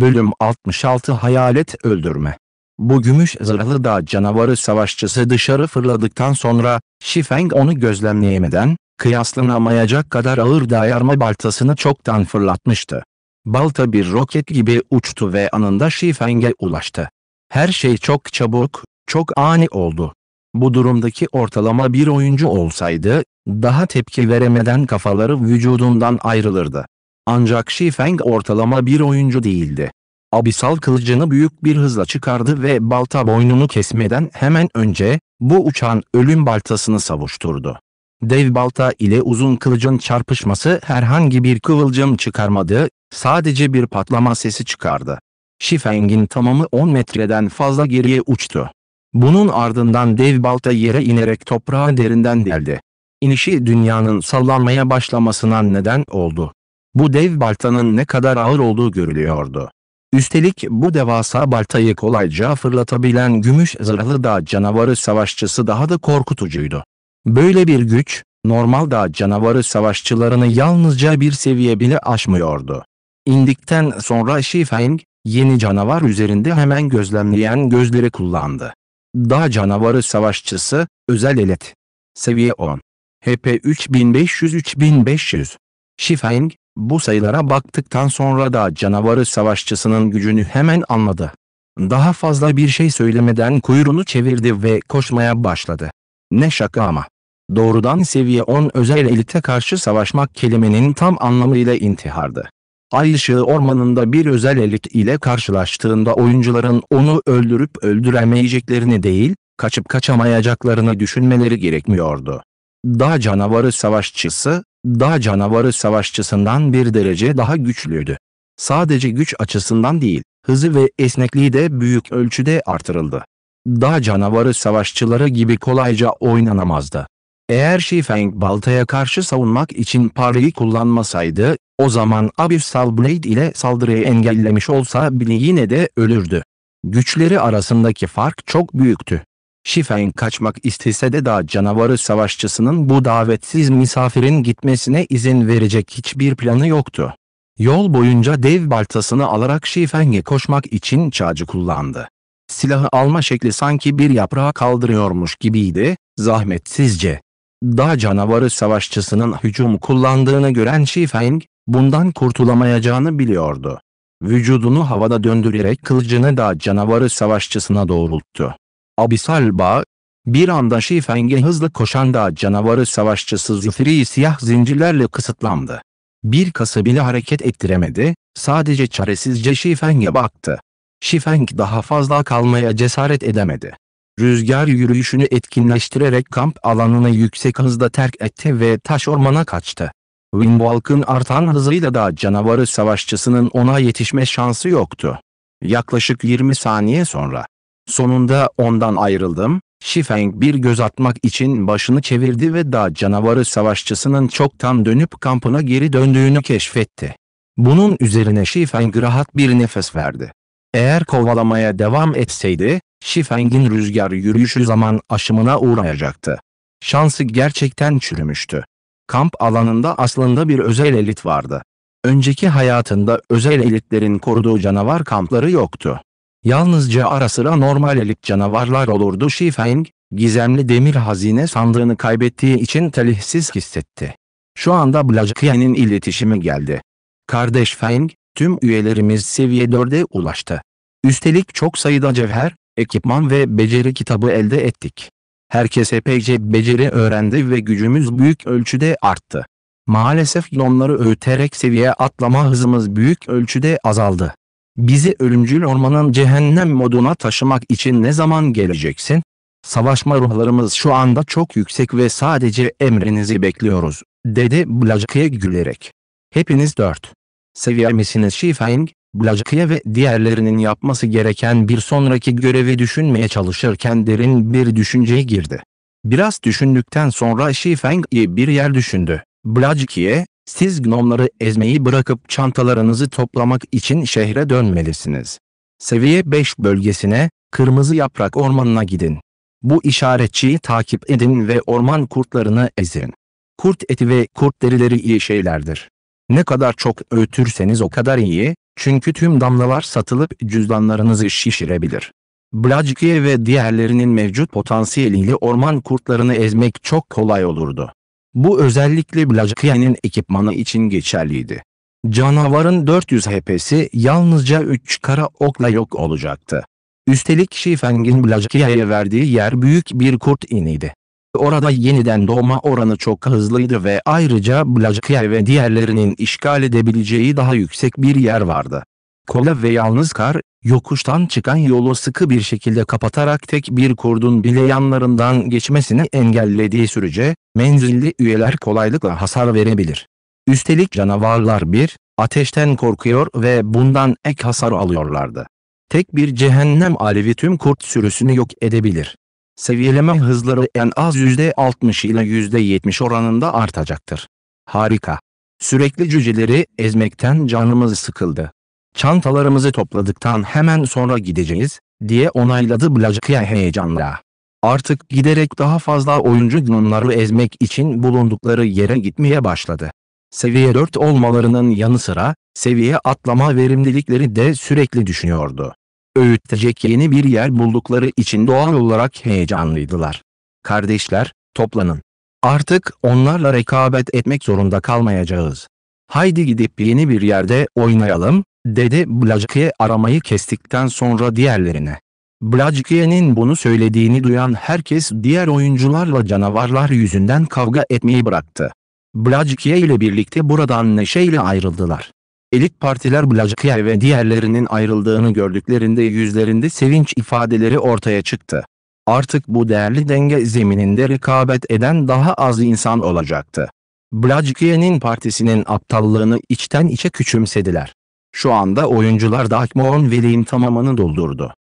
Bölüm 66 Hayalet Öldürme Bu gümüş zırhlı da canavarı savaşçısı dışarı fırladıktan sonra, Şifeng onu gözlemleyemeden, kıyaslanamayacak kadar ağır dayarma baltasını çoktan fırlatmıştı. Balta bir roket gibi uçtu ve anında Şifeng'e ulaştı. Her şey çok çabuk, çok ani oldu. Bu durumdaki ortalama bir oyuncu olsaydı, daha tepki veremeden kafaları vücudundan ayrılırdı. Ancak Shi Feng ortalama bir oyuncu değildi. Abisal kılıcını büyük bir hızla çıkardı ve balta boynunu kesmeden hemen önce, bu uçan ölüm baltasını savuşturdu. Dev balta ile uzun kılıcın çarpışması herhangi bir kıvılcım çıkarmadı, sadece bir patlama sesi çıkardı. Shi Feng'in tamamı 10 metreden fazla geriye uçtu. Bunun ardından dev balta yere inerek toprağa derinden deldi. İnişi dünyanın sallanmaya başlamasına neden oldu bu dev baltanın ne kadar ağır olduğu görülüyordu. Üstelik bu devasa baltayı kolayca fırlatabilen gümüş zırhlı dağ canavarı savaşçısı daha da korkutucuydu. Böyle bir güç, normal dağ canavarı savaşçılarını yalnızca bir seviye bile aşmıyordu. İndikten sonra Shifeng, yeni canavar üzerinde hemen gözlemleyen gözleri kullandı. Dağ canavarı savaşçısı, özel elet. Seviye 10. HP 3500-3500. Shifeng, bu sayılara baktıktan sonra da canavarı savaşçısının gücünü hemen anladı. Daha fazla bir şey söylemeden kuyruğunu çevirdi ve koşmaya başladı. Ne şaka ama. Doğrudan seviye 10 özel elite karşı savaşmak kelimenin tam anlamıyla intihardı. Ay ışığı ormanında bir özel elit ile karşılaştığında oyuncuların onu öldürüp öldüremeyeceklerini değil, kaçıp kaçamayacaklarını düşünmeleri gerekmiyordu. Dağ canavarı savaşçısı, daha canavarı savaşçısından bir derece daha güçlüydü. Sadece güç açısından değil, hızı ve esnekliği de büyük ölçüde artırıldı. Daha canavarı savaşçıları gibi kolayca oynanamazdı. Eğer Shifeng baltaya karşı savunmak için parayı kullanmasaydı, o zaman Abyssal Blade ile saldırıyı engellemiş olsa bile yine de ölürdü. Güçleri arasındaki fark çok büyüktü. Şifeng kaçmak istese de daha canavarı savaşçısının bu davetsiz misafirin gitmesine izin verecek hiçbir planı yoktu. Yol boyunca dev baltasını alarak Şifeng'e koşmak için çağcı kullandı. Silahı alma şekli sanki bir yaprağa kaldırıyormuş gibiydi, zahmetsizce. Dağ canavarı savaşçısının hücum kullandığını gören Şifeng, bundan kurtulamayacağını biliyordu. Vücudunu havada döndürerek kılıcını da canavarı savaşçısına doğrulttu. Abisal Bağ, bir anda şifenge hızlı koşan da canavarı savaşçısı Züfiri siyah zincirlerle kısıtlandı. Bir kası bile hareket ettiremedi, sadece çaresizce şifenge baktı. Şifeng daha fazla kalmaya cesaret edemedi. Rüzgar yürüyüşünü etkinleştirerek kamp alanını yüksek hızda terk etti ve taş ormana kaçtı. Windwalk'ın artan hızıyla da canavarı savaşçısının ona yetişme şansı yoktu. Yaklaşık 20 saniye sonra, Sonunda ondan ayrıldım. Shifeng bir göz atmak için başını çevirdi ve daha canavarı savaşçısının çoktan dönüp kampına geri döndüğünü keşfetti. Bunun üzerine Shifeng rahat bir nefes verdi. Eğer kovalamaya devam etseydi, Shifeng'in rüzgar yürüyüşü zaman aşımına uğrayacaktı. Şansı gerçekten çürümüştü. Kamp alanında aslında bir özel elit vardı. Önceki hayatında özel elitlerin koruduğu canavar kampları yoktu. Yalnızca ara sıra normal elit canavarlar olurdu Shi Feng, gizemli demir hazine sandığını kaybettiği için talihsiz hissetti. Şu anda Blajkiye'nin iletişimi geldi. Kardeş Feng, tüm üyelerimiz seviye 4'e ulaştı. Üstelik çok sayıda cevher, ekipman ve beceri kitabı elde ettik. Herkes epeyce beceri öğrendi ve gücümüz büyük ölçüde arttı. Maalesef onları öğüterek seviye atlama hızımız büyük ölçüde azaldı. Bizi ölümcül ormanın cehennem moduna taşımak için ne zaman geleceksin? Savaşma ruhlarımız şu anda çok yüksek ve sadece emrinizi bekliyoruz, dedi Blajkiye gülerek. Hepiniz dört. Seviye misiniz Shifeng? Blajkiye ve diğerlerinin yapması gereken bir sonraki görevi düşünmeye çalışırken derin bir düşünceye girdi. Biraz düşündükten sonra Shifeng'i bir yer düşündü. Blajkiye, siz gnomları ezmeyi bırakıp çantalarınızı toplamak için şehre dönmelisiniz. Seviye 5 bölgesine, Kırmızı Yaprak Ormanı'na gidin. Bu işaretçiyi takip edin ve orman kurtlarını ezin. Kurt eti ve kurt derileri iyi şeylerdir. Ne kadar çok öğütürseniz o kadar iyi, çünkü tüm damlalar satılıp cüzdanlarınızı şişirebilir. Blackie ve diğerlerinin mevcut potansiyeliyle orman kurtlarını ezmek çok kolay olurdu. Bu özellikle Blackyen'in ekipmanı için geçerliydi. Canavarın 400 HP'si yalnızca 3 kara okla yok olacaktı. Üstelik Şifeng'in Blackyen'e verdiği yer büyük bir kurt iniydi. Orada yeniden doğma oranı çok hızlıydı ve ayrıca Blackyen ve diğerlerinin işgal edebileceği daha yüksek bir yer vardı kola ve yalnız kar, yokuştan çıkan yolu sıkı bir şekilde kapatarak tek bir kurdun bile yanlarından geçmesini engellediği sürece, menzilli üyeler kolaylıkla hasar verebilir. Üstelik canavarlar bir, ateşten korkuyor ve bundan ek hasar alıyorlardı. Tek bir cehennem alevi tüm kurt sürüsünü yok edebilir. Seviyeleme hızları en az %60 ile %70 oranında artacaktır. Harika. Sürekli cüceleri ezmekten canımız sıkıldı. Çantalarımızı topladıktan hemen sonra gideceğiz, diye onayladı Blajkaya heyecanla. Artık giderek daha fazla oyuncu gnonları ezmek için bulundukları yere gitmeye başladı. Seviye 4 olmalarının yanı sıra, seviye atlama verimlilikleri de sürekli düşünüyordu. Öğütecek yeni bir yer buldukları için doğal olarak heyecanlıydılar. Kardeşler, toplanın. Artık onlarla rekabet etmek zorunda kalmayacağız. Haydi gidip yeni bir yerde oynayalım, dedi Blajkiye aramayı kestikten sonra diğerlerine. Blajkiye'nin bunu söylediğini duyan herkes diğer oyuncularla canavarlar yüzünden kavga etmeyi bıraktı. Blajkiye ile birlikte buradan neşeyle ayrıldılar. Elit partiler Blajkiye ve diğerlerinin ayrıldığını gördüklerinde yüzlerinde sevinç ifadeleri ortaya çıktı. Artık bu değerli denge zemininde rekabet eden daha az insan olacaktı. Blajkiye'nin partisinin aptallığını içten içe küçümsediler. Şu anda oyuncular Dakmoon Veli'in tamamını doldurdu.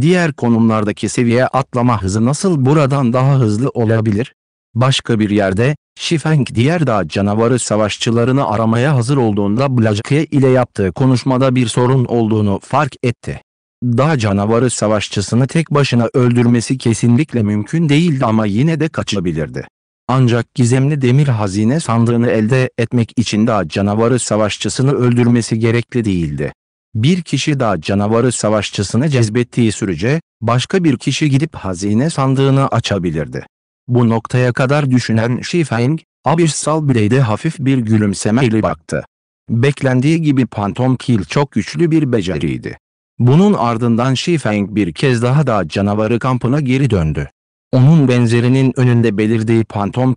Diğer konumlardaki seviye atlama hızı nasıl buradan daha hızlı olabilir? Başka bir yerde, Shifeng diğer dağ canavarı savaşçılarını aramaya hazır olduğunda Blajkiye ile yaptığı konuşmada bir sorun olduğunu fark etti. Dağ canavarı savaşçısını tek başına öldürmesi kesinlikle mümkün değildi ama yine de kaçabilirdi. Ancak gizemli demir hazine sandığını elde etmek için daha canavarı savaşçısını öldürmesi gerekli değildi. Bir kişi daha canavarı savaşçısını cezbettiği sürece, başka bir kişi gidip hazine sandığını açabilirdi. Bu noktaya kadar düşünen Shi Feng, Abyssal Blade'e hafif bir gülümsemeyle baktı. Beklendiği gibi Phantom Kill çok güçlü bir beceriydi. Bunun ardından Shi Feng bir kez daha da canavarı kampına geri döndü onun benzerinin önünde belirdiği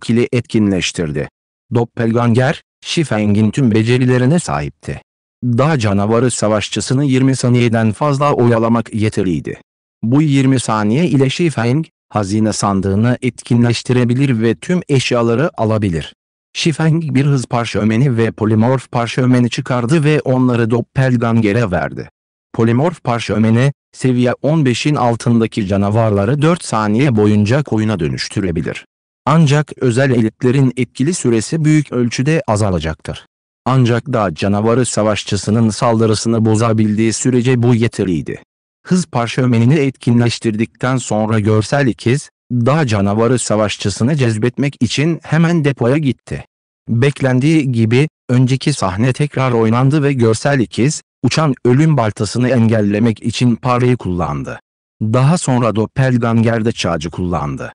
kili etkinleştirdi. Doppelganger, Schiffeng'in tüm becerilerine sahipti. Daha canavarı savaşçısını 20 saniyeden fazla oyalamak yeterliydi. Bu 20 saniye ile Schiffeng, hazine sandığını etkinleştirebilir ve tüm eşyaları alabilir. Schiffeng bir hız parşömeni ve polimorf parşömeni çıkardı ve onları Doppelganger'e verdi polimorf parşömene, seviye 15'in altındaki canavarları 4 saniye boyunca koyuna dönüştürebilir. Ancak özel elitlerin etkili süresi büyük ölçüde azalacaktır. Ancak da canavarı savaşçısının saldırısını bozabildiği sürece bu yeterliydi. Hız parşömenini etkinleştirdikten sonra görsel ikiz, daha canavarı savaşçısını cezbetmek için hemen depoya gitti. Beklendiği gibi önceki sahne tekrar oynandı ve görsel ikiz, uçan ölüm baltasını engellemek için parayı kullandı. Daha sonra Doppelganger de çağcı kullandı.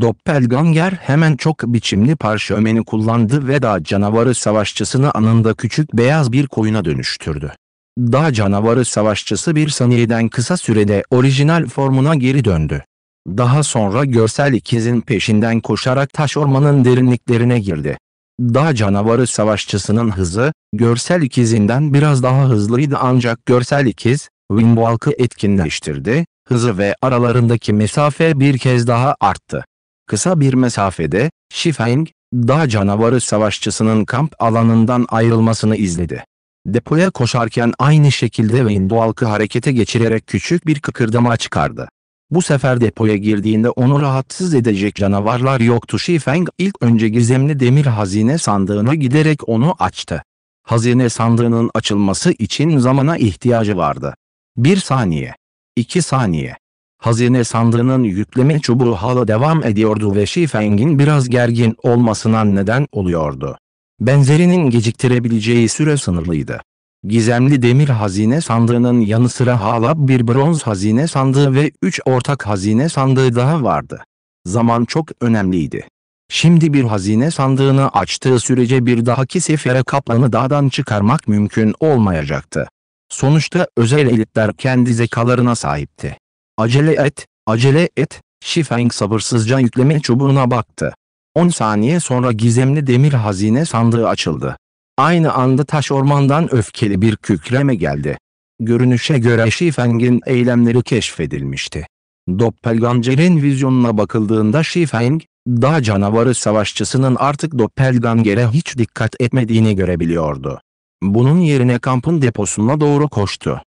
Doppelganger hemen çok biçimli parşömeni kullandı ve daha canavarı savaşçısını anında küçük beyaz bir koyuna dönüştürdü. Daha canavarı savaşçısı bir saniyeden kısa sürede orijinal formuna geri döndü. Daha sonra görsel ikizin peşinden koşarak taş ormanın derinliklerine girdi. Dağ canavarı savaşçısının hızı, görsel ikizinden biraz daha hızlıydı ancak görsel ikiz, Windwalk'ı etkinleştirdi, hızı ve aralarındaki mesafe bir kez daha arttı. Kısa bir mesafede, Shifeng, dağ canavarı savaşçısının kamp alanından ayrılmasını izledi. Depoya koşarken aynı şekilde Windwalk'ı harekete geçirerek küçük bir kıkırdama çıkardı. Bu sefer depoya girdiğinde onu rahatsız edecek canavarlar yoktu. Shifeng ilk önce gizemli demir hazine sandığına giderek onu açtı. Hazine sandığının açılması için zamana ihtiyacı vardı. Bir saniye. iki saniye. Hazine sandığının yükleme çubuğu hala devam ediyordu ve Shifeng'in biraz gergin olmasına neden oluyordu. Benzerinin geciktirebileceği süre sınırlıydı. Gizemli demir hazine sandığının yanı sıra hala bir bronz hazine sandığı ve üç ortak hazine sandığı daha vardı. Zaman çok önemliydi. Şimdi bir hazine sandığını açtığı sürece bir dahaki sefere kaplanı dağdan çıkarmak mümkün olmayacaktı. Sonuçta özel elitler kendi zekalarına sahipti. Acele et, acele et, Şifeng sabırsızca yükleme çubuğuna baktı. 10 saniye sonra gizemli demir hazine sandığı açıldı. Aynı anda taş ormandan öfkeli bir kükreme geldi. Görünüşe göre Şifeng'in eylemleri keşfedilmişti. Doppelganger'in vizyonuna bakıldığında Şifeng, daha canavarı savaşçısının artık Doppelganger'e hiç dikkat etmediğini görebiliyordu. Bunun yerine kampın deposuna doğru koştu.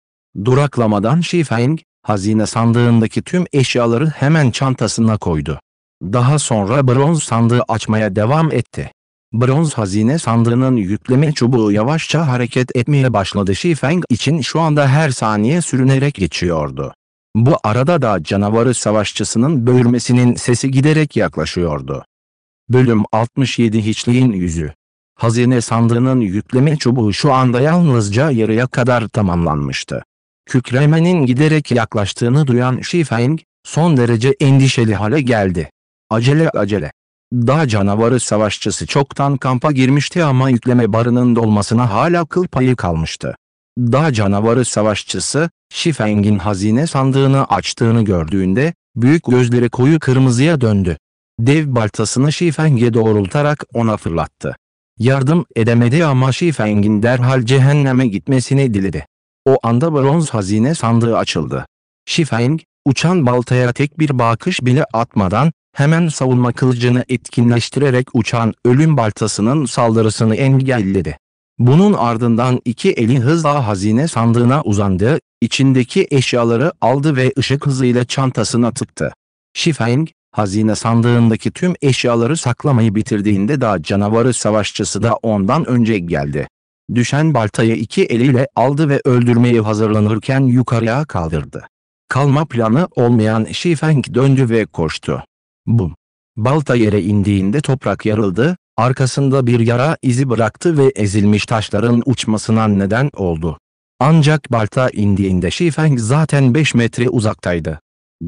Duraklamadan Şifeng, hazine sandığındaki tüm eşyaları hemen çantasına koydu. Daha sonra bronz sandığı açmaya devam etti. Bronz hazine sandığının yükleme çubuğu yavaşça hareket etmeye başladı Shi Feng için şu anda her saniye sürünerek geçiyordu. Bu arada da canavarı savaşçısının böğürmesinin sesi giderek yaklaşıyordu. Bölüm 67 Hiçliğin Yüzü Hazine sandığının yükleme çubuğu şu anda yalnızca yarıya kadar tamamlanmıştı. Kükremenin giderek yaklaştığını duyan Shi Feng son derece endişeli hale geldi. Acele acele. Dağ canavarı savaşçısı çoktan kampa girmişti ama yükleme barının dolmasına hala kıl payı kalmıştı. Dağ canavarı savaşçısı, Şifeng'in hazine sandığını açtığını gördüğünde, büyük gözleri koyu kırmızıya döndü. Dev baltasını Şifeng'e doğrultarak ona fırlattı. Yardım edemedi ama Şifeng'in derhal cehenneme gitmesini diledi. O anda bronz hazine sandığı açıldı. Şifeng, uçan baltaya tek bir bakış bile atmadan, hemen savunma kılıcını etkinleştirerek uçan ölüm baltasının saldırısını engelledi. Bunun ardından iki eli hızla hazine sandığına uzandı, içindeki eşyaları aldı ve ışık hızıyla çantasına tıktı. Shifeng, hazine sandığındaki tüm eşyaları saklamayı bitirdiğinde daha canavarı savaşçısı da ondan önce geldi. Düşen baltayı iki eliyle aldı ve öldürmeye hazırlanırken yukarıya kaldırdı. Kalma planı olmayan Shifeng döndü ve koştu. Bum! Balta yere indiğinde toprak yarıldı, arkasında bir yara izi bıraktı ve ezilmiş taşların uçmasına neden oldu. Ancak balta indiğinde Şifeng zaten 5 metre uzaktaydı.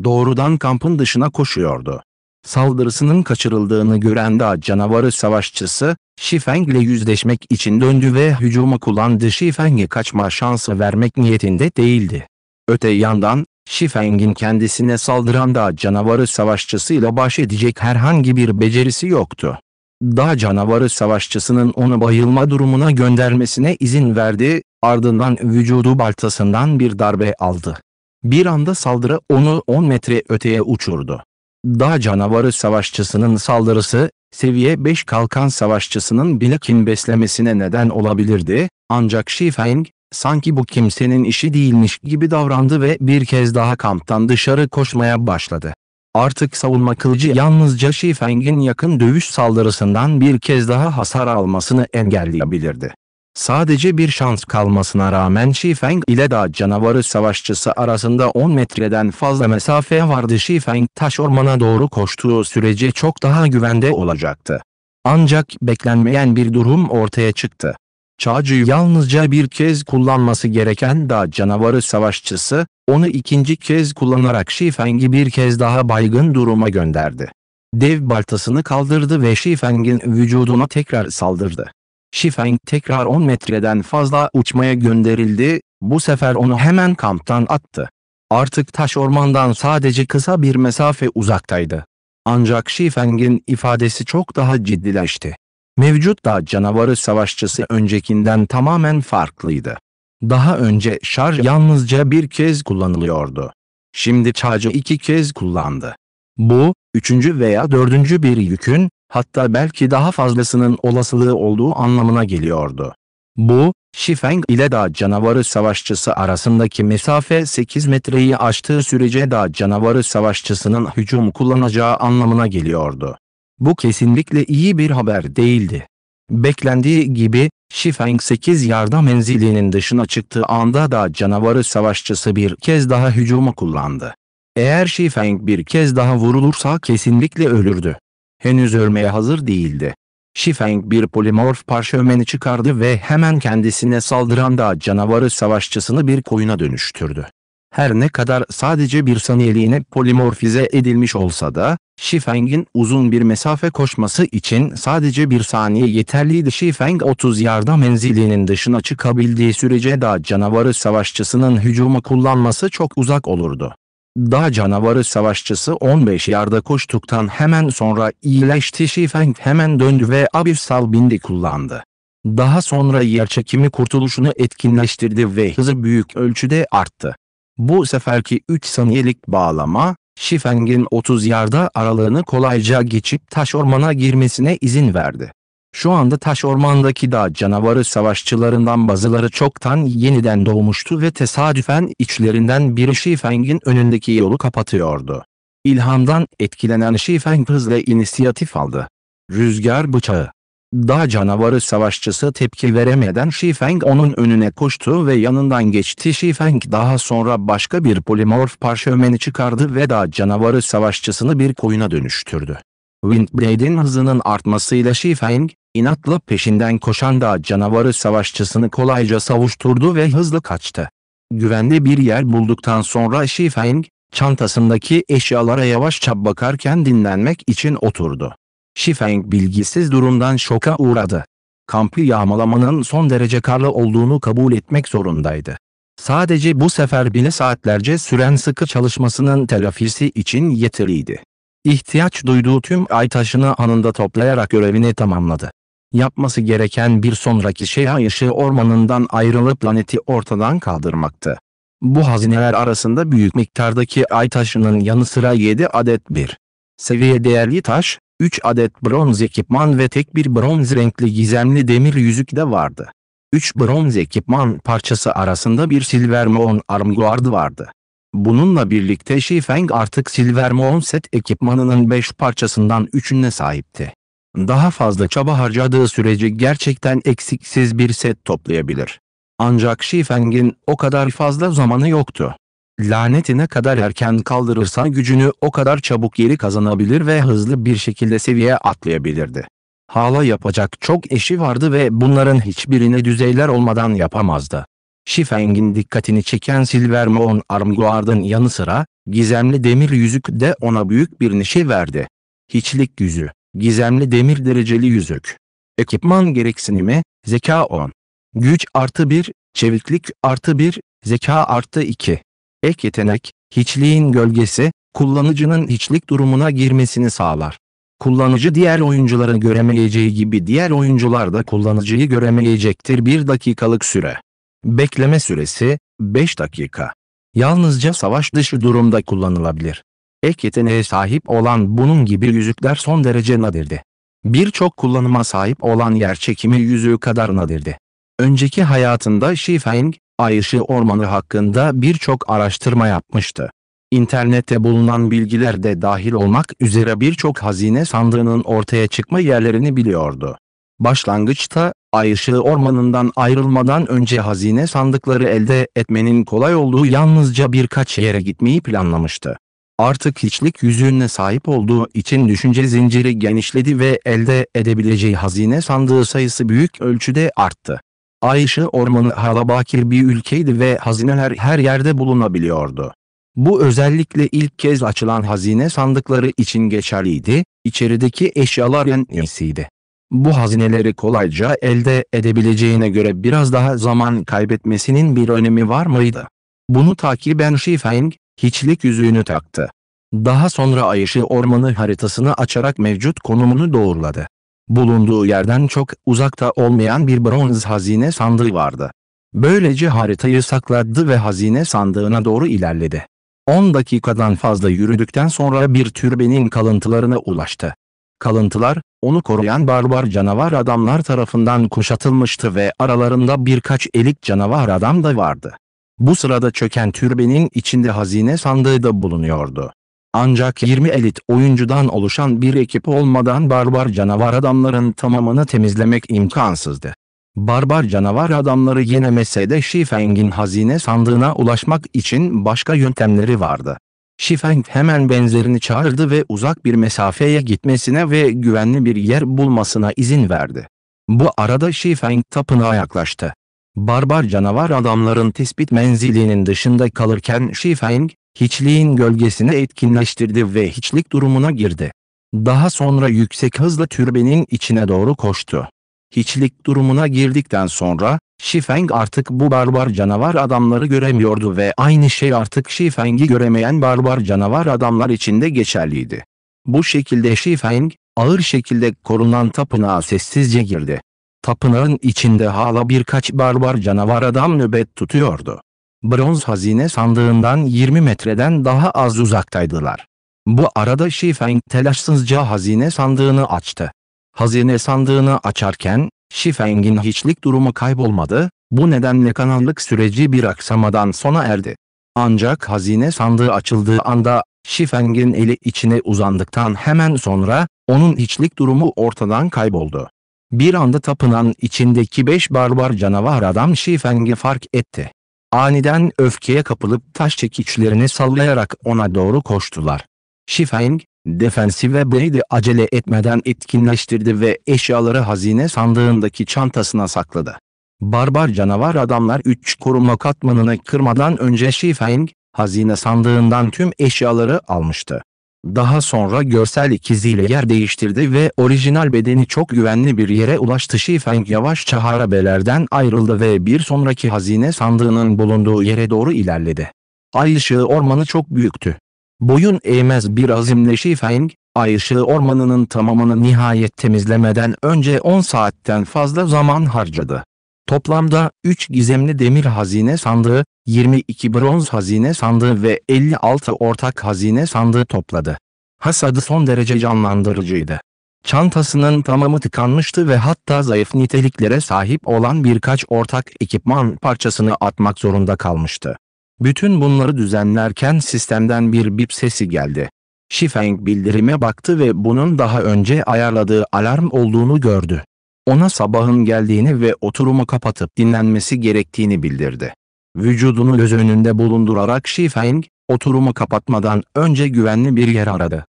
Doğrudan kampın dışına koşuyordu. Saldırısının kaçırıldığını gören dağ canavarı savaşçısı, Shifeng ile yüzleşmek için döndü ve hücuma kullandı Şifeng'e kaçma şansı vermek niyetinde değildi. Öte yandan, Şifeng'in kendisine saldıran dağ canavarı savaşçısıyla baş edecek herhangi bir becerisi yoktu. Dağ canavarı savaşçısının onu bayılma durumuna göndermesine izin verdi, ardından vücudu baltasından bir darbe aldı. Bir anda saldırı onu 10 metre öteye uçurdu. Dağ canavarı savaşçısının saldırısı, seviye 5 kalkan savaşçısının bile kin beslemesine neden olabilirdi, ancak Shifeng, sanki bu kimsenin işi değilmiş gibi davrandı ve bir kez daha kamptan dışarı koşmaya başladı. Artık savunma kılıcı yalnızca Shi Feng'in yakın dövüş saldırısından bir kez daha hasar almasını engelleyebilirdi. Sadece bir şans kalmasına rağmen Shi Feng ile da canavarı savaşçısı arasında 10 metreden fazla mesafe vardı. Shi Feng taş ormana doğru koştuğu sürece çok daha güvende olacaktı. Ancak beklenmeyen bir durum ortaya çıktı. Çağcı'yı yalnızca bir kez kullanması gereken da canavarı savaşçısı, onu ikinci kez kullanarak Şifeng'i bir kez daha baygın duruma gönderdi. Dev baltasını kaldırdı ve Şifeng'in vücuduna tekrar saldırdı. Şifeng tekrar 10 metreden fazla uçmaya gönderildi, bu sefer onu hemen kamptan attı. Artık taş ormandan sadece kısa bir mesafe uzaktaydı. Ancak Şifeng'in ifadesi çok daha ciddileşti. Mevcut da canavarı savaşçısı öncekinden tamamen farklıydı. Daha önce şarj yalnızca bir kez kullanılıyordu. Şimdi çağcı iki kez kullandı. Bu, üçüncü veya dördüncü bir yükün, hatta belki daha fazlasının olasılığı olduğu anlamına geliyordu. Bu, Shifeng ile da canavarı savaşçısı arasındaki mesafe 8 metreyi aştığı sürece da canavarı savaşçısının hücum kullanacağı anlamına geliyordu. Bu kesinlikle iyi bir haber değildi. Beklendiği gibi, Şifeng 8 yarda menzilinin dışına çıktığı anda da canavarı savaşçısı bir kez daha hücumu kullandı. Eğer Şifeng bir kez daha vurulursa kesinlikle ölürdü. Henüz ölmeye hazır değildi. Şifeng bir polimorf parşömeni çıkardı ve hemen kendisine saldıran da canavarı savaşçısını bir koyuna dönüştürdü her ne kadar sadece bir saniyeliğine polimorfize edilmiş olsa da, Shifeng'in uzun bir mesafe koşması için sadece bir saniye yeterliydi. Shifeng 30 yarda menzilinin dışına çıkabildiği sürece dağ canavarı savaşçısının hücuma kullanması çok uzak olurdu. Daha canavarı savaşçısı 15 yarda koştuktan hemen sonra iyileşti Shifeng hemen döndü ve Abisal bindi kullandı. Daha sonra yerçekimi kurtuluşunu etkinleştirdi ve hızı büyük ölçüde arttı. Bu seferki 3 saniyelik bağlama, Şifeng'in 30 yarda aralığını kolayca geçip taş ormana girmesine izin verdi. Şu anda taş ormandaki dağ canavarı savaşçılarından bazıları çoktan yeniden doğmuştu ve tesadüfen içlerinden biri Şifeng'in önündeki yolu kapatıyordu. İlhamdan etkilenen Şifeng hızla inisiyatif aldı. Rüzgar bıçağı daha canavarı savaşçısı tepki veremeden Shi Feng onun önüne koştu ve yanından geçti. Shi Feng daha sonra başka bir polimorf parşömeni çıkardı ve daha canavarı savaşçısını bir koyuna dönüştürdü. Windblade'in hızının artmasıyla Shi Feng inatla peşinden koşan dağ canavarı savaşçısını kolayca savuşturdu ve hızlı kaçtı. Güvenli bir yer bulduktan sonra Shi Feng çantasındaki eşyalara yavaşça bakarken dinlenmek için oturdu. Şifeng bilgisiz durumdan şoka uğradı. Kampı yağmalamanın son derece karlı olduğunu kabul etmek zorundaydı. Sadece bu sefer bile saatlerce süren sıkı çalışmasının telafisi için yeterliydi. İhtiyaç duyduğu tüm ay taşını anında toplayarak görevini tamamladı. Yapması gereken bir sonraki şey Ayışı ormanından ayrılıp planeti ortadan kaldırmaktı. Bu hazineler arasında büyük miktardaki ay taşının yanı sıra 7 adet bir seviye değerli taş, 3 adet bronz ekipman ve tek bir bronz renkli gizemli demir yüzük de vardı. 3 bronz ekipman parçası arasında bir Silvermoon Armguard vardı. Bununla birlikte Shifeng artık Silvermoon set ekipmanının 5 parçasından 3'üne sahipti. Daha fazla çaba harcadığı sürece gerçekten eksiksiz bir set toplayabilir. Ancak Shifeng'in o kadar fazla zamanı yoktu lanetine kadar erken kaldırırsa gücünü o kadar çabuk geri kazanabilir ve hızlı bir şekilde seviye atlayabilirdi. Hala yapacak çok işi vardı ve bunların hiçbirini düzeyler olmadan yapamazdı. Şifeng'in dikkatini çeken Silvermoon Armguard'ın yanı sıra, gizemli demir yüzük de ona büyük bir neşe verdi. Hiçlik yüzü, gizemli demir dereceli yüzük. Ekipman gereksinimi, zeka 10. Güç artı 1, çeviklik artı 1, zeka artı 2. Ek yetenek, hiçliğin gölgesi, kullanıcının hiçlik durumuna girmesini sağlar. Kullanıcı diğer oyuncuların göremeyeceği gibi diğer oyuncular da kullanıcıyı göremeyecektir 1 dakikalık süre. Bekleme süresi 5 dakika. Yalnızca savaş dışı durumda kullanılabilir. Ek yeteneğe sahip olan bunun gibi yüzükler son derece nadirdi. Birçok kullanıma sahip olan yer çekimi yüzüğü kadar nadirdi. Önceki hayatında Shi Feng, Ayşe Ormanı hakkında birçok araştırma yapmıştı. İnternette bulunan bilgiler de dahil olmak üzere birçok hazine sandığının ortaya çıkma yerlerini biliyordu. Başlangıçta, ay ormanından ayrılmadan önce hazine sandıkları elde etmenin kolay olduğu yalnızca birkaç yere gitmeyi planlamıştı. Artık hiçlik yüzüğüne sahip olduğu için düşünce zinciri genişledi ve elde edebileceği hazine sandığı sayısı büyük ölçüde arttı. Ayşe Ormanı Halabakir bir ülkeydi ve hazineler her yerde bulunabiliyordu. Bu özellikle ilk kez açılan hazine sandıkları için geçerliydi, içerideki eşyalar en iyisiydi. Bu hazineleri kolayca elde edebileceğine göre biraz daha zaman kaybetmesinin bir önemi var mıydı? Bunu takiben Shi Feng, hiçlik yüzüğünü taktı. Daha sonra Ayışı ormanı haritasını açarak mevcut konumunu doğruladı bulunduğu yerden çok uzakta olmayan bir bronz hazine sandığı vardı. Böylece haritayı sakladı ve hazine sandığına doğru ilerledi. 10 dakikadan fazla yürüdükten sonra bir türbenin kalıntılarına ulaştı. Kalıntılar, onu koruyan barbar canavar adamlar tarafından kuşatılmıştı ve aralarında birkaç elik canavar adam da vardı. Bu sırada çöken türbenin içinde hazine sandığı da bulunuyordu. Ancak 20 elit oyuncudan oluşan bir ekip olmadan barbar canavar adamların tamamını temizlemek imkansızdı. Barbar canavar adamları yenemese de Shifeng'in hazine sandığına ulaşmak için başka yöntemleri vardı. Shifeng hemen benzerini çağırdı ve uzak bir mesafeye gitmesine ve güvenli bir yer bulmasına izin verdi. Bu arada Shifeng tapınağa yaklaştı. Barbar canavar adamların tespit menzilinin dışında kalırken Shifeng, hiçliğin gölgesini etkinleştirdi ve hiçlik durumuna girdi. Daha sonra yüksek hızla türbenin içine doğru koştu. Hiçlik durumuna girdikten sonra, Şifeng artık bu barbar canavar adamları göremiyordu ve aynı şey artık Şifeng'i göremeyen barbar canavar adamlar için de geçerliydi. Bu şekilde Şifeng, ağır şekilde korunan tapınağa sessizce girdi. Tapınağın içinde hala birkaç barbar canavar adam nöbet tutuyordu bronz hazine sandığından 20 metreden daha az uzaktaydılar. Bu arada Şifeng telaşsızca hazine sandığını açtı. Hazine sandığını açarken, Şifeng'in hiçlik durumu kaybolmadı, bu nedenle kanallık süreci bir aksamadan sona erdi. Ancak hazine sandığı açıldığı anda, Şifeng'in eli içine uzandıktan hemen sonra, onun hiçlik durumu ortadan kayboldu. Bir anda tapınan içindeki beş barbar canavar adam Şifeng'i fark etti. Aniden öfkeye kapılıp taş çekiçlerini sallayarak ona doğru koştular. Şifeng, defensi ve Braid'i acele etmeden etkinleştirdi ve eşyaları hazine sandığındaki çantasına sakladı. Barbar canavar adamlar 3 koruma katmanını kırmadan önce Shifeng, hazine sandığından tüm eşyaları almıştı. Daha sonra görsel ikiziyle yer değiştirdi ve orijinal bedeni çok güvenli bir yere ulaştı. Shifeng yavaşça harabelerden ayrıldı ve bir sonraki hazine sandığının bulunduğu yere doğru ilerledi. Ay ışığı ormanı çok büyüktü. Boyun eğmez bir azimle Shifeng, Ay ışığı ormanının tamamını nihayet temizlemeden önce 10 saatten fazla zaman harcadı. Toplamda 3 gizemli demir hazine sandığı, 22 bronz hazine sandığı ve 56 ortak hazine sandığı topladı. Hasadı son derece canlandırıcıydı. Çantasının tamamı tıkanmıştı ve hatta zayıf niteliklere sahip olan birkaç ortak ekipman parçasını atmak zorunda kalmıştı. Bütün bunları düzenlerken sistemden bir bip sesi geldi. Shifeng bildirime baktı ve bunun daha önce ayarladığı alarm olduğunu gördü. Ona sabahın geldiğini ve oturumu kapatıp dinlenmesi gerektiğini bildirdi vücudunu göz önünde bulundurarak Shifeng, oturumu kapatmadan önce güvenli bir yer aradı.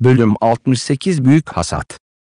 Bölüm 68 Büyük Hasat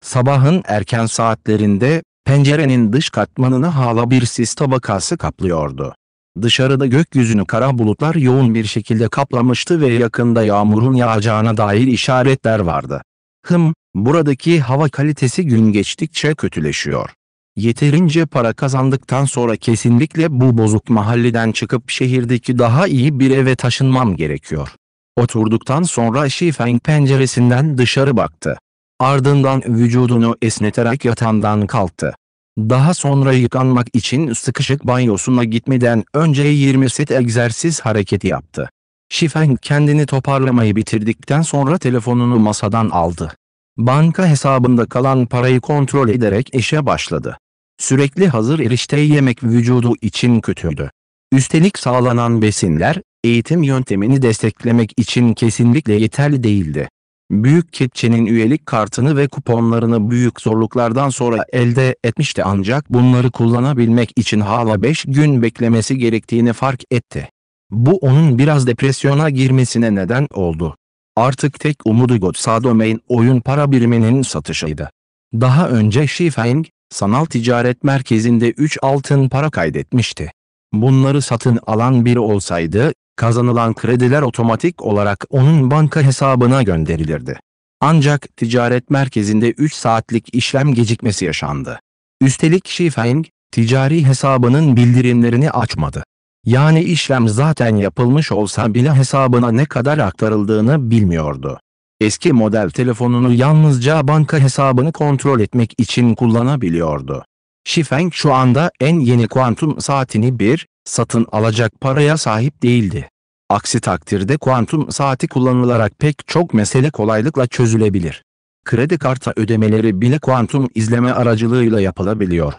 Sabahın erken saatlerinde, pencerenin dış katmanını hala bir sis tabakası kaplıyordu. Dışarıda gökyüzünü kara bulutlar yoğun bir şekilde kaplamıştı ve yakında yağmurun yağacağına dair işaretler vardı. Hım, buradaki hava kalitesi gün geçtikçe kötüleşiyor. Yeterince para kazandıktan sonra kesinlikle bu bozuk mahalleden çıkıp şehirdeki daha iyi bir eve taşınmam gerekiyor. Oturduktan sonra Şifeng penceresinden dışarı baktı. Ardından vücudunu esneterek yatağından kalktı. Daha sonra yıkanmak için sıkışık banyosuna gitmeden önce 20 set egzersiz hareketi yaptı. Şifeng kendini toparlamayı bitirdikten sonra telefonunu masadan aldı. Banka hesabında kalan parayı kontrol ederek işe başladı. Sürekli hazır erişte yemek vücudu için kötüydü. Üstelik sağlanan besinler, eğitim yöntemini desteklemek için kesinlikle yeterli değildi. Büyük Kitçe'nin üyelik kartını ve kuponlarını büyük zorluklardan sonra elde etmişti ancak bunları kullanabilmek için hala 5 gün beklemesi gerektiğini fark etti. Bu onun biraz depresyona girmesine neden oldu. Artık tek umudu Gotsado Main oyun para biriminin satışıydı. Daha önce Shifeng, sanal ticaret merkezinde 3 altın para kaydetmişti. Bunları satın alan biri olsaydı, kazanılan krediler otomatik olarak onun banka hesabına gönderilirdi. Ancak ticaret merkezinde 3 saatlik işlem gecikmesi yaşandı. Üstelik Xi Feng, ticari hesabının bildirimlerini açmadı. Yani işlem zaten yapılmış olsa bile hesabına ne kadar aktarıldığını bilmiyordu eski model telefonunu yalnızca banka hesabını kontrol etmek için kullanabiliyordu. Shifeng şu anda en yeni kuantum saatini bir, satın alacak paraya sahip değildi. Aksi takdirde kuantum saati kullanılarak pek çok mesele kolaylıkla çözülebilir. Kredi kartı ödemeleri bile kuantum izleme aracılığıyla yapılabiliyor.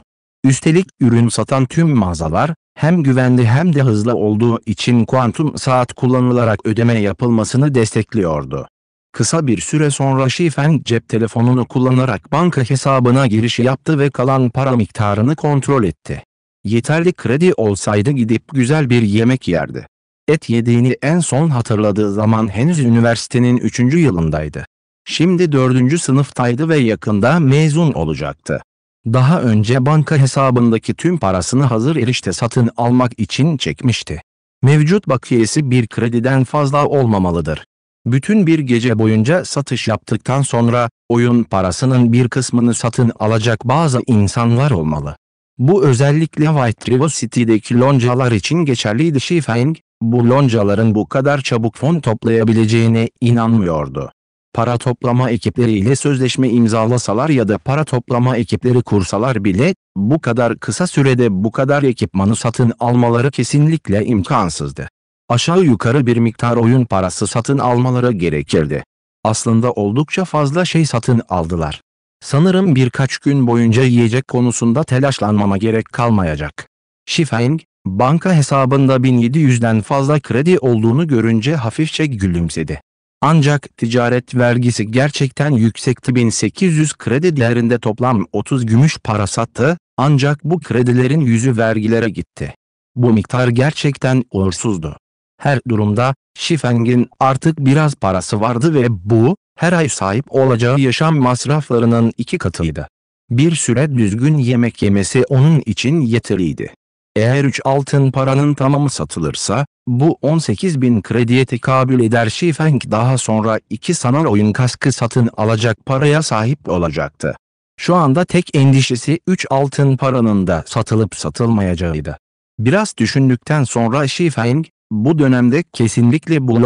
Üstelik ürün satan tüm mağazalar, hem güvenli hem de hızlı olduğu için kuantum saat kullanılarak ödeme yapılmasını destekliyordu. Kısa bir süre sonra Şifen cep telefonunu kullanarak banka hesabına giriş yaptı ve kalan para miktarını kontrol etti. Yeterli kredi olsaydı gidip güzel bir yemek yerdi. Et yediğini en son hatırladığı zaman henüz üniversitenin 3. yılındaydı. Şimdi 4. sınıftaydı ve yakında mezun olacaktı. Daha önce banka hesabındaki tüm parasını hazır erişte satın almak için çekmişti. Mevcut bakiyesi bir krediden fazla olmamalıdır. Bütün bir gece boyunca satış yaptıktan sonra, oyun parasının bir kısmını satın alacak bazı insanlar olmalı. Bu özellikle White River City'deki loncalar için geçerliydi Shifeng, bu loncaların bu kadar çabuk fon toplayabileceğine inanmıyordu. Para toplama ekipleriyle sözleşme imzalasalar ya da para toplama ekipleri kursalar bile, bu kadar kısa sürede bu kadar ekipmanı satın almaları kesinlikle imkansızdı aşağı yukarı bir miktar oyun parası satın almaları gerekirdi. Aslında oldukça fazla şey satın aldılar. Sanırım birkaç gün boyunca yiyecek konusunda telaşlanmama gerek kalmayacak. Shifeng, banka hesabında 1700'den fazla kredi olduğunu görünce hafifçe gülümsedi. Ancak ticaret vergisi gerçekten yüksekti 1800 kredi değerinde toplam 30 gümüş para sattı, ancak bu kredilerin yüzü vergilere gitti. Bu miktar gerçekten uğursuzdu. Her durumda Şifeng'in artık biraz parası vardı ve bu, her ay sahip olacağı yaşam masraflarının iki katıydı. Bir süre düzgün yemek yemesi onun için yeterliydi. Eğer 3 altın paranın tamamı satılırsa, bu 18 bin krediye tekabül eder Şifeng daha sonra 2 sanal oyun kaskı satın alacak paraya sahip olacaktı. Şu anda tek endişesi 3 altın paranın da satılıp satılmayacağıydı. Biraz düşündükten sonra Şifeng, bu dönemde kesinlikle bu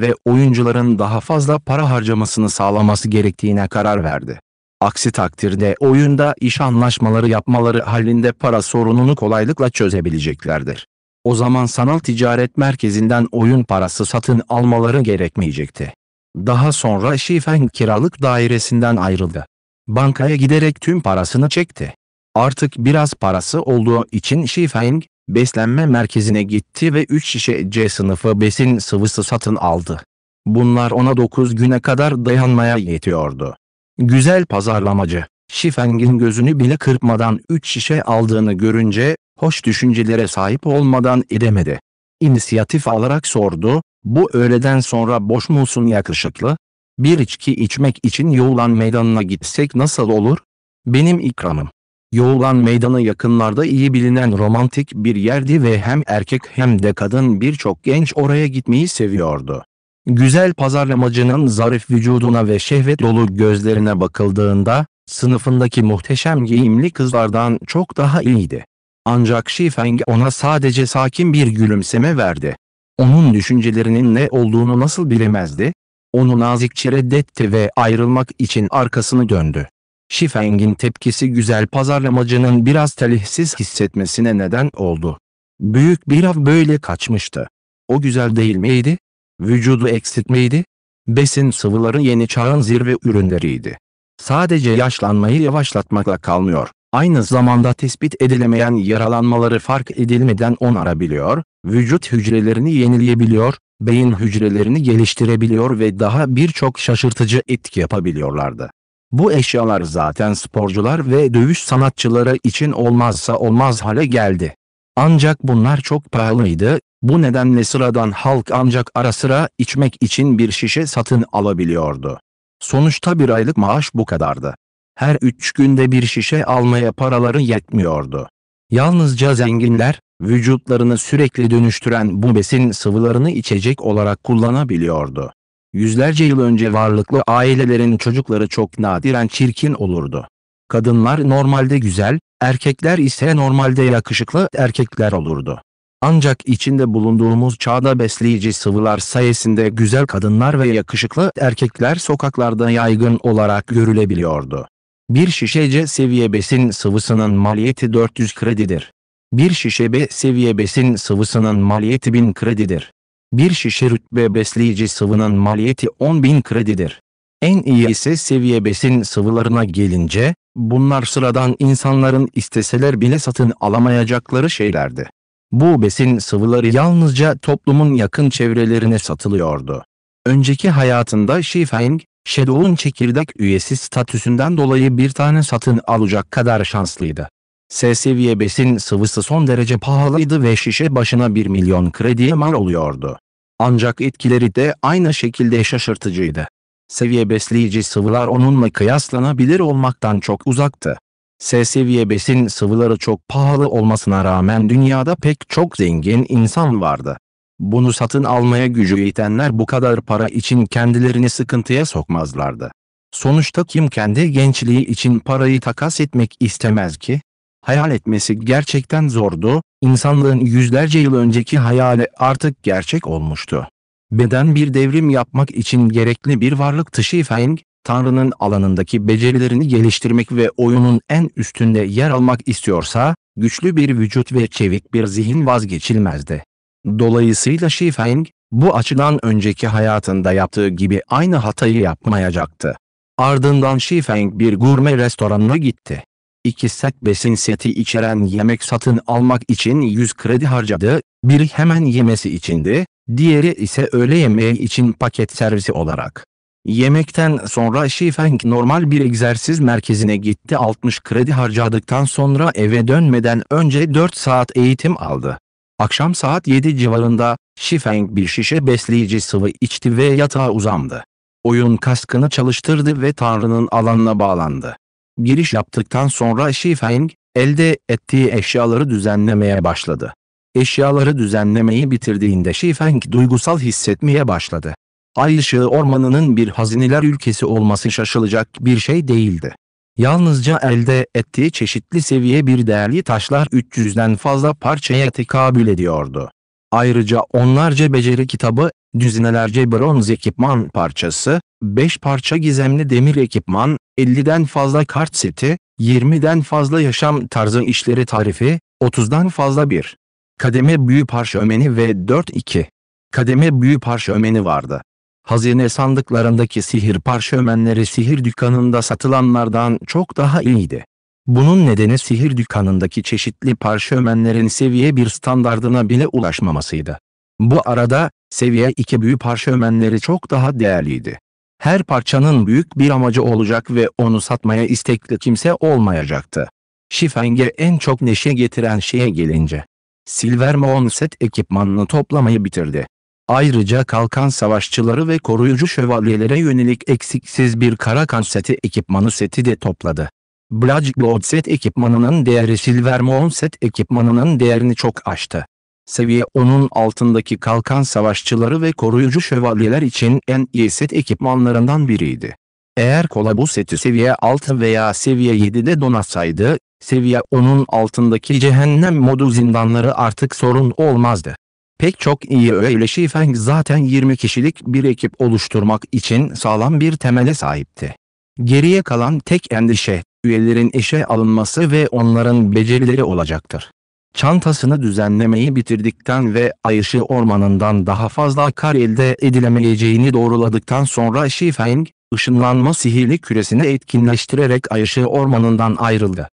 ve oyuncuların daha fazla para harcamasını sağlaması gerektiğine karar verdi. Aksi takdirde oyunda iş anlaşmaları yapmaları halinde para sorununu kolaylıkla çözebileceklerdir. O zaman sanal ticaret merkezinden oyun parası satın almaları gerekmeyecekti. Daha sonra Şifen kiralık dairesinden ayrıldı. Bankaya giderek tüm parasını çekti. Artık biraz parası olduğu için Şifeng, beslenme merkezine gitti ve 3 şişe C sınıfı besin sıvısı satın aldı. Bunlar ona 9 güne kadar dayanmaya yetiyordu. Güzel pazarlamacı, Şifeng'in gözünü bile kırpmadan 3 şişe aldığını görünce, hoş düşüncelere sahip olmadan edemedi. İnisiyatif alarak sordu, bu öğleden sonra boş musun yakışıklı? Bir içki içmek için yoğulan meydanına gitsek nasıl olur? Benim ikramım. Yoğulan meydana yakınlarda iyi bilinen romantik bir yerdi ve hem erkek hem de kadın birçok genç oraya gitmeyi seviyordu. Güzel pazarlamacının zarif vücuduna ve şehvet dolu gözlerine bakıldığında, sınıfındaki muhteşem giyimli kızlardan çok daha iyiydi. Ancak Shifeng ona sadece sakin bir gülümseme verdi. Onun düşüncelerinin ne olduğunu nasıl bilemezdi? Onu nazikçe reddetti ve ayrılmak için arkasını döndü. Şifeng'in tepkisi güzel pazarlamacının biraz talihsiz hissetmesine neden oldu. Büyük bir av böyle kaçmıştı. O güzel değil miydi? Vücudu miydi? Besin sıvıları yeni çağın zirve ürünleriydi. Sadece yaşlanmayı yavaşlatmakla kalmıyor. Aynı zamanda tespit edilemeyen yaralanmaları fark edilmeden onarabiliyor, vücut hücrelerini yenileyebiliyor, beyin hücrelerini geliştirebiliyor ve daha birçok şaşırtıcı etki yapabiliyorlardı. Bu eşyalar zaten sporcular ve dövüş sanatçıları için olmazsa olmaz hale geldi. Ancak bunlar çok pahalıydı, bu nedenle sıradan halk ancak ara sıra içmek için bir şişe satın alabiliyordu. Sonuçta bir aylık maaş bu kadardı. Her üç günde bir şişe almaya paraları yetmiyordu. Yalnızca zenginler, vücutlarını sürekli dönüştüren bu besin sıvılarını içecek olarak kullanabiliyordu. Yüzlerce yıl önce varlıklı ailelerin çocukları çok nadiren çirkin olurdu. Kadınlar normalde güzel, erkekler ise normalde yakışıklı erkekler olurdu. Ancak içinde bulunduğumuz çağda besleyici sıvılar sayesinde güzel kadınlar ve yakışıklı erkekler sokaklarda yaygın olarak görülebiliyordu. Bir şişece seviye besin sıvısının maliyeti 400 kredidir. Bir şişe B seviye besin sıvısının maliyeti 1000 kredidir. Bir şişe rütbe besleyici sıvının maliyeti 10.000 kredidir. En iyi ise seviye besin sıvılarına gelince, bunlar sıradan insanların isteseler bile satın alamayacakları şeylerdi. Bu besin sıvıları yalnızca toplumun yakın çevrelerine satılıyordu. Önceki hayatında Shifeng, Shadow'un çekirdek üyesi statüsünden dolayı bir tane satın alacak kadar şanslıydı. Seviye besin sıvısı son derece pahalıydı ve şişe başına 1 milyon krediye mal oluyordu. Ancak etkileri de aynı şekilde şaşırtıcıydı. Seviye besleyici sıvılar onunla kıyaslanabilir olmaktan çok uzaktı. S-seviye besin sıvıları çok pahalı olmasına rağmen dünyada pek çok zengin insan vardı. Bunu satın almaya gücü yetenler bu kadar para için kendilerini sıkıntıya sokmazlardı. Sonuçta kim kendi gençliği için parayı takas etmek istemez ki? hayal etmesi gerçekten zordu, insanlığın yüzlerce yıl önceki hayali artık gerçek olmuştu. Beden bir devrim yapmak için gerekli bir varlık dışı Feng, Tanrı'nın alanındaki becerilerini geliştirmek ve oyunun en üstünde yer almak istiyorsa, güçlü bir vücut ve çevik bir zihin vazgeçilmezdi. Dolayısıyla Shi Feng, bu açıdan önceki hayatında yaptığı gibi aynı hatayı yapmayacaktı. Ardından Shi Feng bir gurme restoranına gitti. 2 sak besin seti içeren yemek satın almak için 100 kredi harcadı, biri hemen yemesi içindi, diğeri ise öğle yemeği için paket servisi olarak. Yemekten sonra Şifeng normal bir egzersiz merkezine gitti 60 kredi harcadıktan sonra eve dönmeden önce 4 saat eğitim aldı. Akşam saat 7 civarında Şifeng bir şişe besleyici sıvı içti ve yatağa uzandı. Oyun kaskını çalıştırdı ve Tanrı'nın alanına bağlandı giriş yaptıktan sonra Feng elde ettiği eşyaları düzenlemeye başladı. Eşyaları düzenlemeyi bitirdiğinde Feng duygusal hissetmeye başladı. Ay ışığı ormanının bir hazineler ülkesi olması şaşılacak bir şey değildi. Yalnızca elde ettiği çeşitli seviye bir değerli taşlar 300'den fazla parçaya tekabül ediyordu. Ayrıca onlarca beceri kitabı, düzinelerce bronz ekipman parçası, 5 parça gizemli demir ekipman, 50'den fazla kart seti, 20'den fazla yaşam tarzı işleri tarifi, 30'dan fazla bir kademe büyü parşömeni ve 4-2 kademe büyü parşömeni vardı. Hazine sandıklarındaki sihir parşömenleri sihir dükkanında satılanlardan çok daha iyiydi. Bunun nedeni sihir dükkanındaki çeşitli parşömenlerin seviye bir standardına bile ulaşmamasıydı. Bu arada, seviye 2 büyü parşömenleri çok daha değerliydi. Her parçanın büyük bir amacı olacak ve onu satmaya istekli kimse olmayacaktı. Şifeng'e en çok neşe getiren şeye gelince. Silver Moon set ekipmanını toplamayı bitirdi. Ayrıca kalkan savaşçıları ve koruyucu şövalyelere yönelik eksiksiz bir kara karakan seti ekipmanı seti de topladı. Black Gold set ekipmanının değeri Silvermoon set ekipmanının değerini çok aştı. Seviye 10'un altındaki kalkan savaşçıları ve koruyucu şövalyeler için en iyi set ekipmanlarından biriydi. Eğer kola bu seti seviye 6 veya seviye 7'de donatsaydı, seviye 10'un altındaki cehennem modu zindanları artık sorun olmazdı. Pek çok iyi öyle Shifeng zaten 20 kişilik bir ekip oluşturmak için sağlam bir temele sahipti. Geriye kalan tek endişe üyelerin işe alınması ve onların becerileri olacaktır. Çantasını düzenlemeyi bitirdikten ve Ayışı Ormanı'ndan daha fazla kar elde edilemeyeceğini doğruladıktan sonra Shifeng, ışınlanma sihirli küresini etkinleştirerek Ayışı Ormanı'ndan ayrıldı.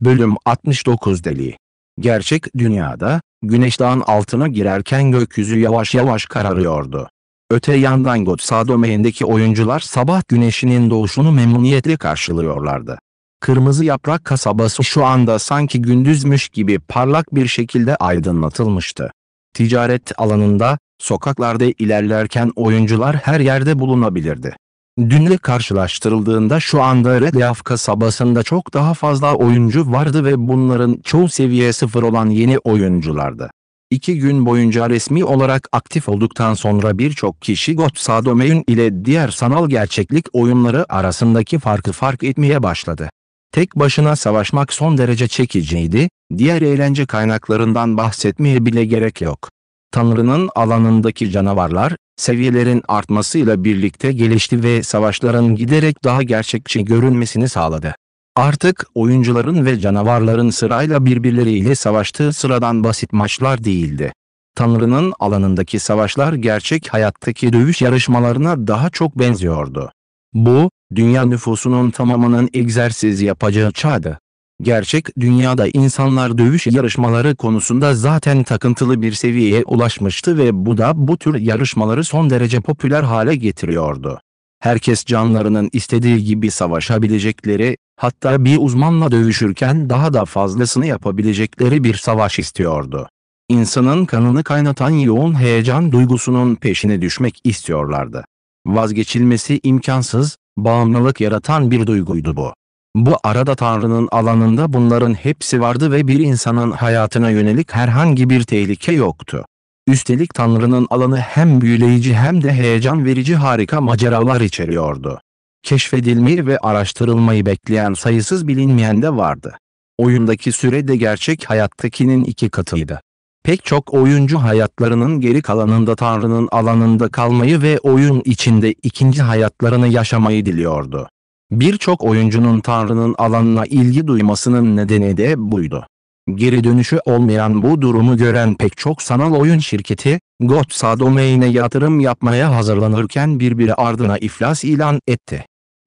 Bölüm 69 deli. Gerçek dünyada, güneş dağın altına girerken gökyüzü yavaş yavaş kararıyordu. Öte yandan Gotsa domaindeki oyuncular sabah güneşinin doğuşunu memnuniyetle karşılıyorlardı. Kırmızı Yaprak kasabası şu anda sanki gündüzmüş gibi parlak bir şekilde aydınlatılmıştı. Ticaret alanında, sokaklarda ilerlerken oyuncular her yerde bulunabilirdi. Dünle karşılaştırıldığında şu anda Red Leaf kasabasında çok daha fazla oyuncu vardı ve bunların çoğu seviye sıfır olan yeni oyunculardı. İki gün boyunca resmi olarak aktif olduktan sonra birçok kişi God Domain ile diğer sanal gerçeklik oyunları arasındaki farkı fark etmeye başladı. Tek başına savaşmak son derece çekiciydi, diğer eğlence kaynaklarından bahsetmeye bile gerek yok. Tanrı'nın alanındaki canavarlar, seviyelerin artmasıyla birlikte gelişti ve savaşların giderek daha gerçekçi görünmesini sağladı. Artık oyuncuların ve canavarların sırayla birbirleriyle savaştığı sıradan basit maçlar değildi. Tanrı'nın alanındaki savaşlar gerçek hayattaki dövüş yarışmalarına daha çok benziyordu. Bu, dünya nüfusunun tamamının egzersiz yapacağı çağdı. Gerçek dünyada insanlar dövüş yarışmaları konusunda zaten takıntılı bir seviyeye ulaşmıştı ve bu da bu tür yarışmaları son derece popüler hale getiriyordu. Herkes canlarının istediği gibi savaşabilecekleri, hatta bir uzmanla dövüşürken daha da fazlasını yapabilecekleri bir savaş istiyordu. İnsanın kanını kaynatan yoğun heyecan duygusunun peşine düşmek istiyorlardı vazgeçilmesi imkansız, bağımlılık yaratan bir duyguydu bu. Bu arada Tanrı'nın alanında bunların hepsi vardı ve bir insanın hayatına yönelik herhangi bir tehlike yoktu. Üstelik Tanrı'nın alanı hem büyüleyici hem de heyecan verici harika maceralar içeriyordu. Keşfedilmeyi ve araştırılmayı bekleyen sayısız bilinmeyen de vardı. Oyundaki süre de gerçek hayattakinin iki katıydı. Pek çok oyuncu hayatlarının geri kalanında Tanrı'nın alanında kalmayı ve oyun içinde ikinci hayatlarını yaşamayı diliyordu. Birçok oyuncunun Tanrı'nın alanına ilgi duymasının nedeni de buydu. Geri dönüşü olmayan bu durumu gören pek çok sanal oyun şirketi, Gotsa Domain'e yatırım yapmaya hazırlanırken birbiri ardına iflas ilan etti.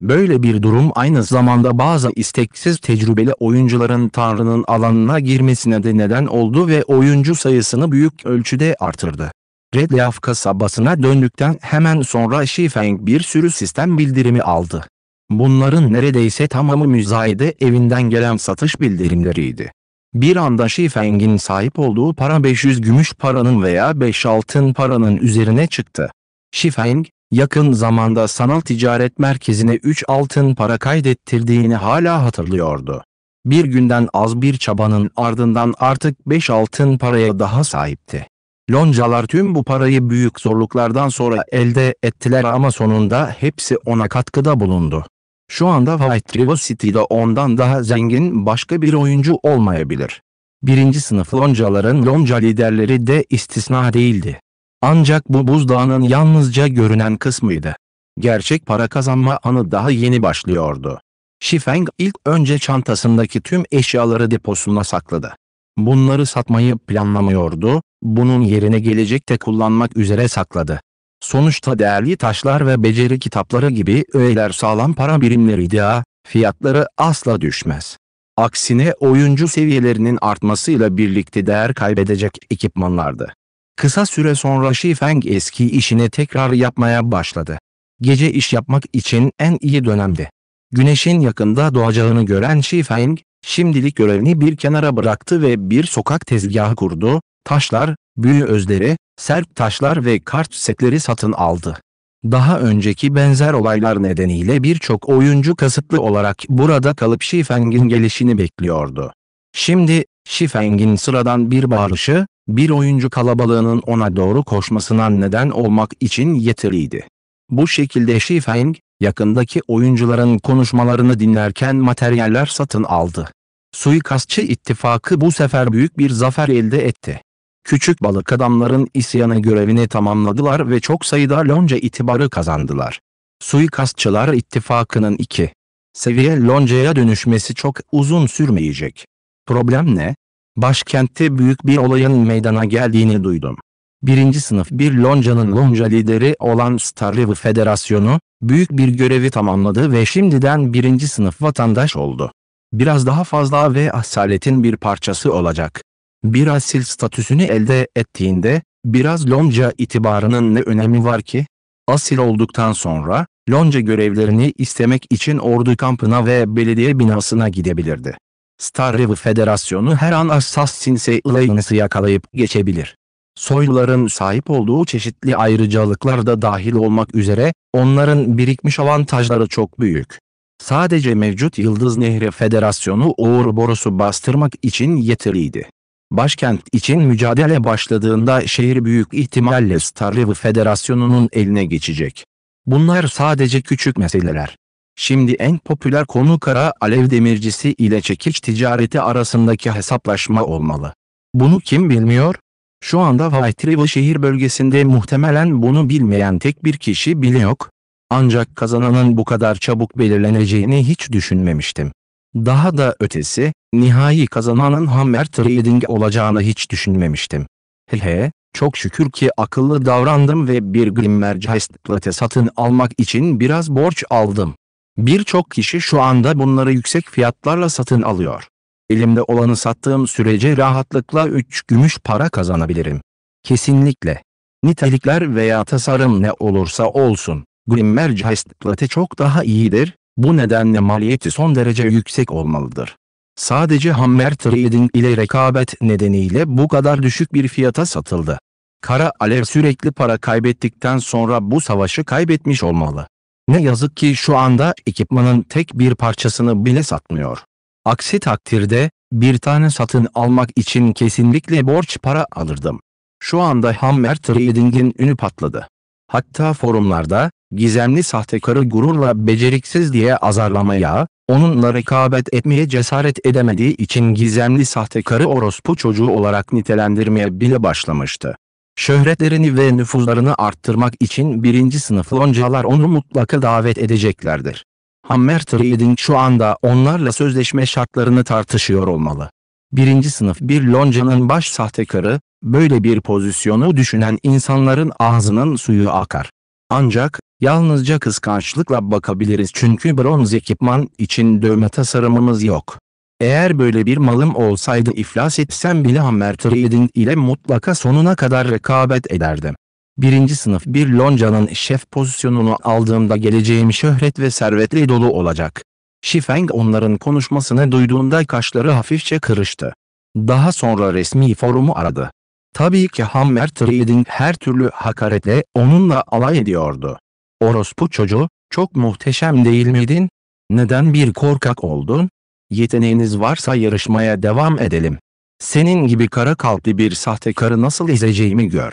Böyle bir durum aynı zamanda bazı isteksiz tecrübeli oyuncuların Tanrı'nın alanına girmesine de neden oldu ve oyuncu sayısını büyük ölçüde artırdı. Red Leaf kasabasına döndükten hemen sonra Shifeng bir sürü sistem bildirimi aldı. Bunların neredeyse tamamı müzayede evinden gelen satış bildirimleriydi. Bir anda Shifeng'in sahip olduğu para 500 gümüş paranın veya 5 altın paranın üzerine çıktı. Shifeng, yakın zamanda sanal ticaret merkezine 3 altın para kaydettirdiğini hala hatırlıyordu. Bir günden az bir çabanın ardından artık 5 altın paraya daha sahipti. Loncalar tüm bu parayı büyük zorluklardan sonra elde ettiler ama sonunda hepsi ona katkıda bulundu. Şu anda White River City'de ondan daha zengin başka bir oyuncu olmayabilir. Birinci sınıf loncaların lonca liderleri de istisna değildi. Ancak bu buzdağının yalnızca görünen kısmıydı. Gerçek para kazanma anı daha yeni başlıyordu. Shifeng ilk önce çantasındaki tüm eşyaları deposuna sakladı. Bunları satmayı planlamıyordu, bunun yerine gelecekte kullanmak üzere sakladı. Sonuçta değerli taşlar ve beceri kitapları gibi öğeler sağlam para birimleriydi ha, fiyatları asla düşmez. Aksine oyuncu seviyelerinin artmasıyla birlikte değer kaybedecek ekipmanlardı. Kısa süre sonra Feng eski işini tekrar yapmaya başladı. Gece iş yapmak için en iyi dönemdi. Güneşin yakında doğacağını gören Feng, şimdilik görevini bir kenara bıraktı ve bir sokak tezgahı kurdu, taşlar, büyü özleri, serp taşlar ve kart setleri satın aldı. Daha önceki benzer olaylar nedeniyle birçok oyuncu kasıtlı olarak burada kalıp Feng'in gelişini bekliyordu. Şimdi, Feng'in sıradan bir bağırışı, bir oyuncu kalabalığının ona doğru koşmasına neden olmak için yeterliydi. Bu şekilde Feng, yakındaki oyuncuların konuşmalarını dinlerken materyaller satın aldı. Suikastçı ittifakı bu sefer büyük bir zafer elde etti. Küçük balık adamların isyanı görevini tamamladılar ve çok sayıda lonca itibarı kazandılar. Suikastçılar ittifakının iki Seviye loncaya dönüşmesi çok uzun sürmeyecek. Problem ne? Başkentte büyük bir olayın meydana geldiğini duydum. Birinci sınıf bir loncanın lonca lideri olan Star River Federasyonu, büyük bir görevi tamamladı ve şimdiden birinci sınıf vatandaş oldu. Biraz daha fazla ve asaletin bir parçası olacak. Bir asil statüsünü elde ettiğinde, biraz lonca itibarının ne önemi var ki? Asil olduktan sonra, lonca görevlerini istemek için ordu kampına ve belediye binasına gidebilirdi. Star Rev Federasyonu her an Assassin's Alliance'ı yakalayıp geçebilir. Soyluların sahip olduğu çeşitli ayrıcalıklar da dahil olmak üzere, onların birikmiş avantajları çok büyük. Sadece mevcut Yıldız Nehri Federasyonu Ouroboros'u bastırmak için yeterliydi. Başkent için mücadele başladığında şehir büyük ihtimalle Star River Federasyonu'nun eline geçecek. Bunlar sadece küçük meseleler. Şimdi en popüler konu kara alev demircisi ile çekiç ticareti arasındaki hesaplaşma olmalı. Bunu kim bilmiyor? Şu anda Vahtriva şehir bölgesinde muhtemelen bunu bilmeyen tek bir kişi bile yok. Ancak kazananın bu kadar çabuk belirleneceğini hiç düşünmemiştim. Daha da ötesi, nihai kazananın Hammer Trading olacağını hiç düşünmemiştim. He çok şükür ki akıllı davrandım ve bir Grimmergeist'la satın almak için biraz borç aldım. Birçok kişi şu anda bunları yüksek fiyatlarla satın alıyor. Elimde olanı sattığım sürece rahatlıkla 3 gümüş para kazanabilirim. Kesinlikle. Nitelikler veya tasarım ne olursa olsun, Grimmergeist Plate çok daha iyidir, bu nedenle maliyeti son derece yüksek olmalıdır. Sadece Hammer Trading ile rekabet nedeniyle bu kadar düşük bir fiyata satıldı. Kara Alev sürekli para kaybettikten sonra bu savaşı kaybetmiş olmalı. Ne yazık ki şu anda ekipmanın tek bir parçasını bile satmıyor. Aksi takdirde bir tane satın almak için kesinlikle borç para alırdım. Şu anda Hammer Trading'in ünü patladı. Hatta forumlarda gizemli sahtekarı gururla beceriksiz diye azarlamaya, onunla rekabet etmeye cesaret edemediği için gizemli sahtekarı orospu çocuğu olarak nitelendirmeye bile başlamıştı şöhretlerini ve nüfuzlarını arttırmak için birinci sınıf loncalar onu mutlaka davet edeceklerdir. Hammer Trading şu anda onlarla sözleşme şartlarını tartışıyor olmalı. Birinci sınıf bir loncanın baş sahtekarı, böyle bir pozisyonu düşünen insanların ağzının suyu akar. Ancak, yalnızca kıskançlıkla bakabiliriz çünkü bronz ekipman için dövme tasarımımız yok. Eğer böyle bir malım olsaydı iflas etsem bile hammer trading ile mutlaka sonuna kadar rekabet ederdim. Birinci sınıf bir loncanın şef pozisyonunu aldığımda geleceğim şöhret ve servetle dolu olacak. Shifeng onların konuşmasını duyduğunda kaşları hafifçe kırıştı. Daha sonra resmi forumu aradı. Tabii ki Hammer Trading her türlü hakaretle onunla alay ediyordu. Orospu çocuğu, çok muhteşem değil miydin? Neden bir korkak oldun? yeteneğiniz varsa yarışmaya devam edelim. Senin gibi kara kalpli bir sahtekarı nasıl izleyeceğimi gör.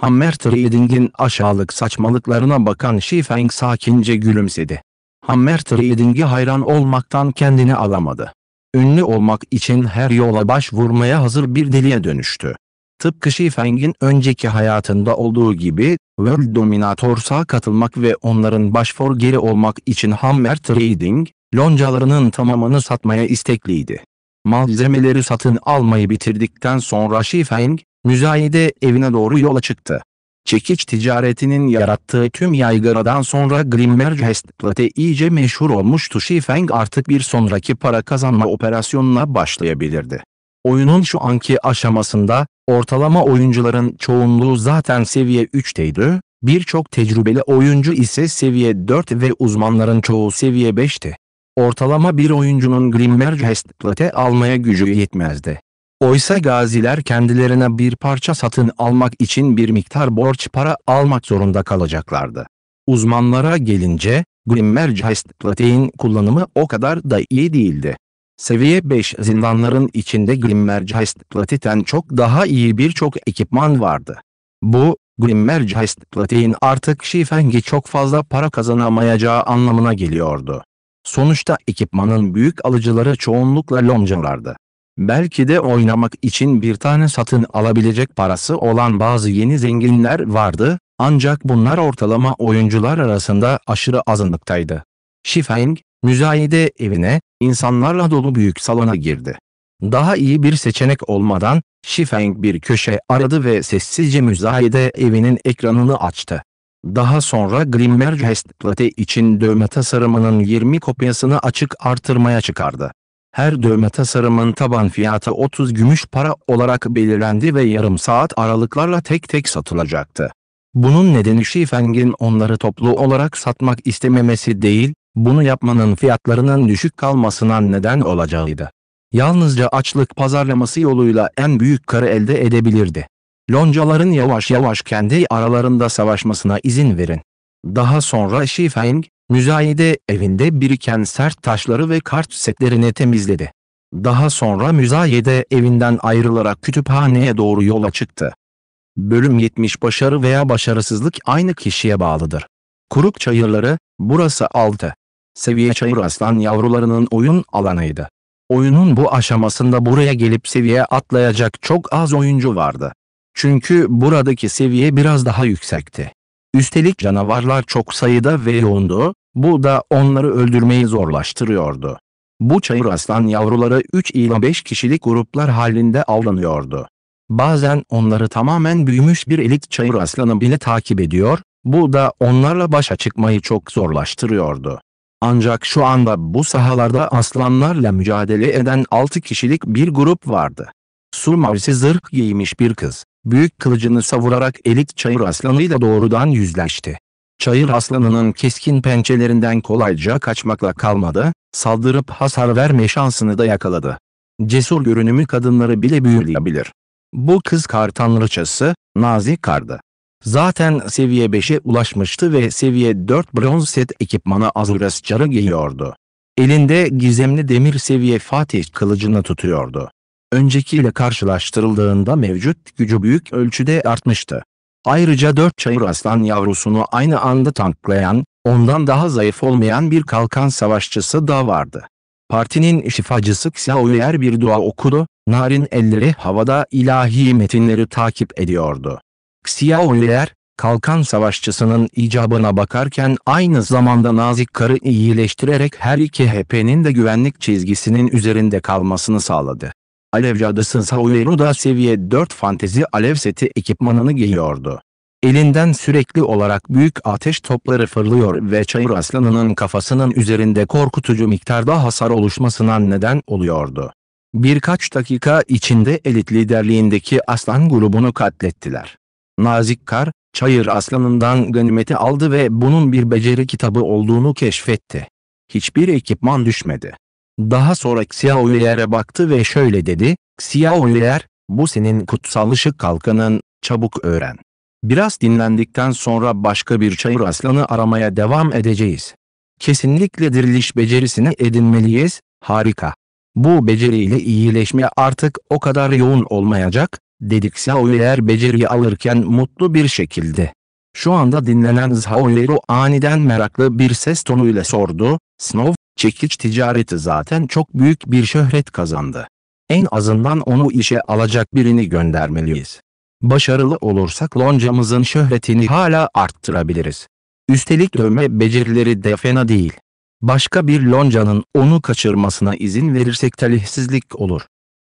Hammer Trading'in aşağılık saçmalıklarına bakan Shifeng sakince gülümsedi. Hammer Trading'i hayran olmaktan kendini alamadı. Ünlü olmak için her yola baş vurmaya hazır bir deliye dönüştü. Tıpkı Shifeng'in önceki hayatında olduğu gibi, World Dominators'a katılmak ve onların başfor geri olmak için Hammer Trading, loncalarının tamamını satmaya istekliydi. Malzemeleri satın almayı bitirdikten sonra Shifeng, müzayede evine doğru yola çıktı. Çekiç ticaretinin yarattığı tüm yaygaradan sonra Grimmergestplate iyice meşhur olmuştu Shifeng artık bir sonraki para kazanma operasyonuna başlayabilirdi. Oyunun şu anki aşamasında, ortalama oyuncuların çoğunluğu zaten seviye 3'teydi, birçok tecrübeli oyuncu ise seviye 4 ve uzmanların çoğu seviye 5'ti ortalama bir oyuncunun Grimmer Grimmergeist'late almaya gücü yetmezdi. Oysa gaziler kendilerine bir parça satın almak için bir miktar borç para almak zorunda kalacaklardı. Uzmanlara gelince, Grimmer Grimmergeist'late'in kullanımı o kadar da iyi değildi. Seviye 5 zindanların içinde Grimmer Grimmergeist'late'den çok daha iyi birçok ekipman vardı. Bu, Grimmer Grimmergeist'late'in artık şifengi çok fazla para kazanamayacağı anlamına geliyordu. Sonuçta ekipmanın büyük alıcıları çoğunlukla loncalardı. Belki de oynamak için bir tane satın alabilecek parası olan bazı yeni zenginler vardı, ancak bunlar ortalama oyuncular arasında aşırı azınlıktaydı. Shifeng, müzayede evine, insanlarla dolu büyük salona girdi. Daha iyi bir seçenek olmadan, Shifeng bir köşe aradı ve sessizce müzayede evinin ekranını açtı. Daha sonra Grimmer, Latte için dövme tasarımının 20 kopyasını açık artırmaya çıkardı. Her dövme tasarımın taban fiyatı 30 gümüş para olarak belirlendi ve yarım saat aralıklarla tek tek satılacaktı. Bunun nedeni Schieffeng'in onları toplu olarak satmak istememesi değil, bunu yapmanın fiyatlarının düşük kalmasına neden olacağıydı. Yalnızca açlık pazarlaması yoluyla en büyük karı elde edebilirdi loncaların yavaş yavaş kendi aralarında savaşmasına izin verin. Daha sonra Xi Feng, müzayede evinde biriken sert taşları ve kart setlerini temizledi. Daha sonra müzayede evinden ayrılarak kütüphaneye doğru yola çıktı. Bölüm 70 Başarı veya başarısızlık aynı kişiye bağlıdır. Kuruk çayırları, burası 6. Seviye çayır aslan yavrularının oyun alanıydı. Oyunun bu aşamasında buraya gelip seviye atlayacak çok az oyuncu vardı. Çünkü buradaki seviye biraz daha yüksekti. Üstelik canavarlar çok sayıda ve yoğundu, bu da onları öldürmeyi zorlaştırıyordu. Bu çayır aslan yavruları 3 ila 5 kişilik gruplar halinde avlanıyordu. Bazen onları tamamen büyümüş bir elit çayır aslanı bile takip ediyor, bu da onlarla başa çıkmayı çok zorlaştırıyordu. Ancak şu anda bu sahalarda aslanlarla mücadele eden 6 kişilik bir grup vardı. Su mavisi zırh giymiş bir kız, büyük kılıcını savurarak elik çayır aslanıyla doğrudan yüzleşti. Çayır aslanının keskin pençelerinden kolayca kaçmakla kalmadı, saldırıp hasar verme şansını da yakaladı. Cesur görünümü kadınları bile büyüleyebilir. Bu kız kar tanrıçası, nazik kardı. Zaten seviye 5'e ulaşmıştı ve seviye 4 bronz set ekipmanı Azuras Car'ı giyiyordu. Elinde gizemli demir seviye Fatih kılıcını tutuyordu öncekiyle karşılaştırıldığında mevcut gücü büyük ölçüde artmıştı. Ayrıca dört çayır aslan yavrusunu aynı anda tanklayan, ondan daha zayıf olmayan bir kalkan savaşçısı da vardı. Partinin şifacısı Xiao Yer bir dua okudu, narin elleri havada ilahi metinleri takip ediyordu. Xiao Yer, kalkan savaşçısının icabına bakarken aynı zamanda nazik karı iyileştirerek her iki HP'nin de güvenlik çizgisinin üzerinde kalmasını sağladı. Alevci Adası Sauero da seviye 4 fantezi alev seti ekipmanını giyiyordu. Elinden sürekli olarak büyük ateş topları fırlıyor ve çayır aslanının kafasının üzerinde korkutucu miktarda hasar oluşmasına neden oluyordu. Birkaç dakika içinde elit liderliğindeki aslan grubunu katlettiler. Nazik Kar, çayır aslanından ganimeti aldı ve bunun bir beceri kitabı olduğunu keşfetti. Hiçbir ekipman düşmedi. Daha sonra Xiao Xiaoyue'lere baktı ve şöyle dedi, Xiao Xiaoyue'ler, bu senin kutsal ışık kalkanın, çabuk öğren. Biraz dinlendikten sonra başka bir çayır aslanı aramaya devam edeceğiz. Kesinlikle diriliş becerisini edinmeliyiz, harika. Bu beceriyle iyileşme artık o kadar yoğun olmayacak, dedik Xiao Xiaoyue'ler beceriyi alırken mutlu bir şekilde. Şu anda dinlenen Xiaoyue'ru aniden meraklı bir ses tonuyla sordu, Snow, çekiç ticareti zaten çok büyük bir şöhret kazandı. En azından onu işe alacak birini göndermeliyiz. Başarılı olursak loncamızın şöhretini hala arttırabiliriz. Üstelik dövme becerileri de fena değil. Başka bir loncanın onu kaçırmasına izin verirsek talihsizlik olur.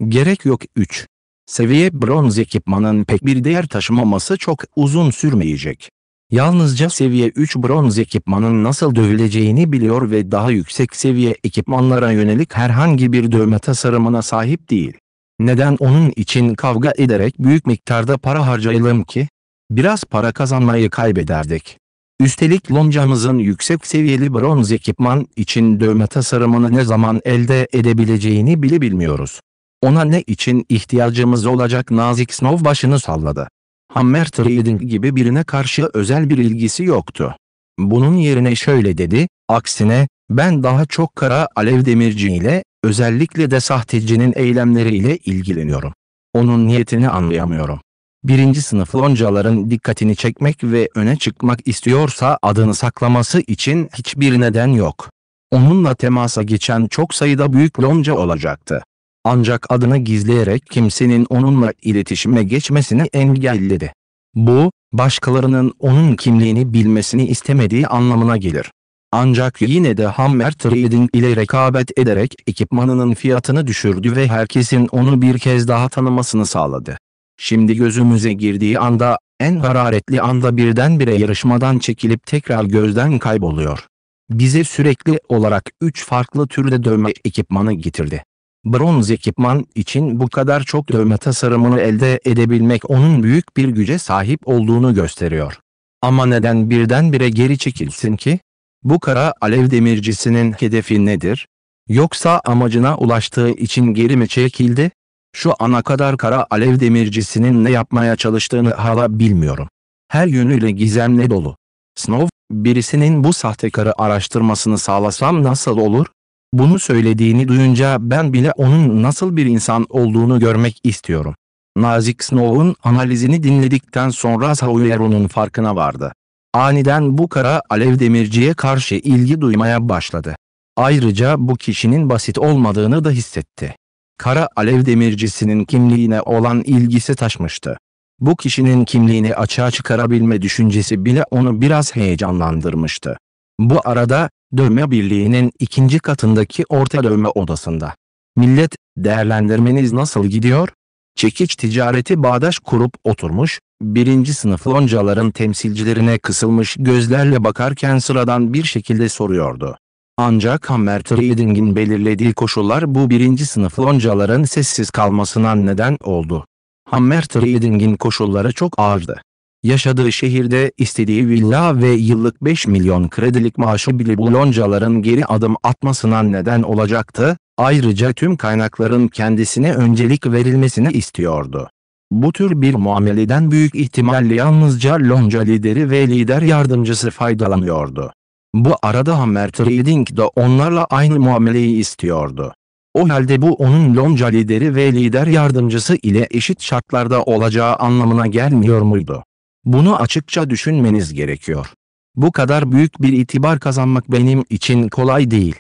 Gerek yok 3. Seviye bronz ekipmanın pek bir değer taşımaması çok uzun sürmeyecek. Yalnızca seviye 3 bronz ekipmanın nasıl dövüleceğini biliyor ve daha yüksek seviye ekipmanlara yönelik herhangi bir dövme tasarımına sahip değil. Neden onun için kavga ederek büyük miktarda para harcayalım ki? Biraz para kazanmayı kaybederdik. Üstelik loncamızın yüksek seviyeli bronz ekipman için dövme tasarımını ne zaman elde edebileceğini bile bilmiyoruz. Ona ne için ihtiyacımız olacak nazik Snow başını salladı. Hammer Trading gibi birine karşı özel bir ilgisi yoktu. Bunun yerine şöyle dedi, aksine, ben daha çok kara alev demirci ile, özellikle de sahtecinin eylemleriyle ilgileniyorum. Onun niyetini anlayamıyorum. Birinci sınıf loncaların dikkatini çekmek ve öne çıkmak istiyorsa adını saklaması için hiçbir neden yok. Onunla temasa geçen çok sayıda büyük lonca olacaktı. Ancak adını gizleyerek kimsenin onunla iletişime geçmesini engelledi. Bu, başkalarının onun kimliğini bilmesini istemediği anlamına gelir. Ancak yine de Hammer Trading ile rekabet ederek ekipmanının fiyatını düşürdü ve herkesin onu bir kez daha tanımasını sağladı. Şimdi gözümüze girdiği anda, en hararetli anda birdenbire yarışmadan çekilip tekrar gözden kayboluyor. Bize sürekli olarak 3 farklı türde dövme ekipmanı getirdi. Bronz ekipman için bu kadar çok dövme tasarımını elde edebilmek onun büyük bir güce sahip olduğunu gösteriyor. Ama neden birdenbire geri çekilsin ki? Bu kara alev demircisinin hedefi nedir? Yoksa amacına ulaştığı için geri mi çekildi? Şu ana kadar kara alev demircisinin ne yapmaya çalıştığını hala bilmiyorum. Her yönüyle gizemle dolu. Snow, birisinin bu sahte sahtekarı araştırmasını sağlasam nasıl olur? Bunu söylediğini duyunca ben bile onun nasıl bir insan olduğunu görmek istiyorum. Nazik Snow'un analizini dinledikten sonra Sawyero'nun farkına vardı. Aniden bu kara alev demirciye karşı ilgi duymaya başladı. Ayrıca bu kişinin basit olmadığını da hissetti. Kara alev demircisinin kimliğine olan ilgisi taşmıştı. Bu kişinin kimliğini açığa çıkarabilme düşüncesi bile onu biraz heyecanlandırmıştı. Bu arada Dövme Birliği'nin ikinci katındaki orta dövme odasında. Millet, değerlendirmeniz nasıl gidiyor? Çekiç ticareti bağdaş kurup oturmuş, birinci sınıf loncaların temsilcilerine kısılmış gözlerle bakarken sıradan bir şekilde soruyordu. Ancak Hammer Trading'in belirlediği koşullar bu birinci sınıf loncaların sessiz kalmasına neden oldu. Hammer Trading'in koşulları çok ağırdı. Yaşadığı şehirde istediği villa ve yıllık 5 milyon kredilik maaşı bile bu loncaların geri adım atmasına neden olacaktı, ayrıca tüm kaynakların kendisine öncelik verilmesini istiyordu. Bu tür bir muameleden büyük ihtimalle yalnızca lonca lideri ve lider yardımcısı faydalanıyordu. Bu arada Hammer Trading de onlarla aynı muameleyi istiyordu. O halde bu onun lonca lideri ve lider yardımcısı ile eşit şartlarda olacağı anlamına gelmiyor muydu? Bunu açıkça düşünmeniz gerekiyor. Bu kadar büyük bir itibar kazanmak benim için kolay değil.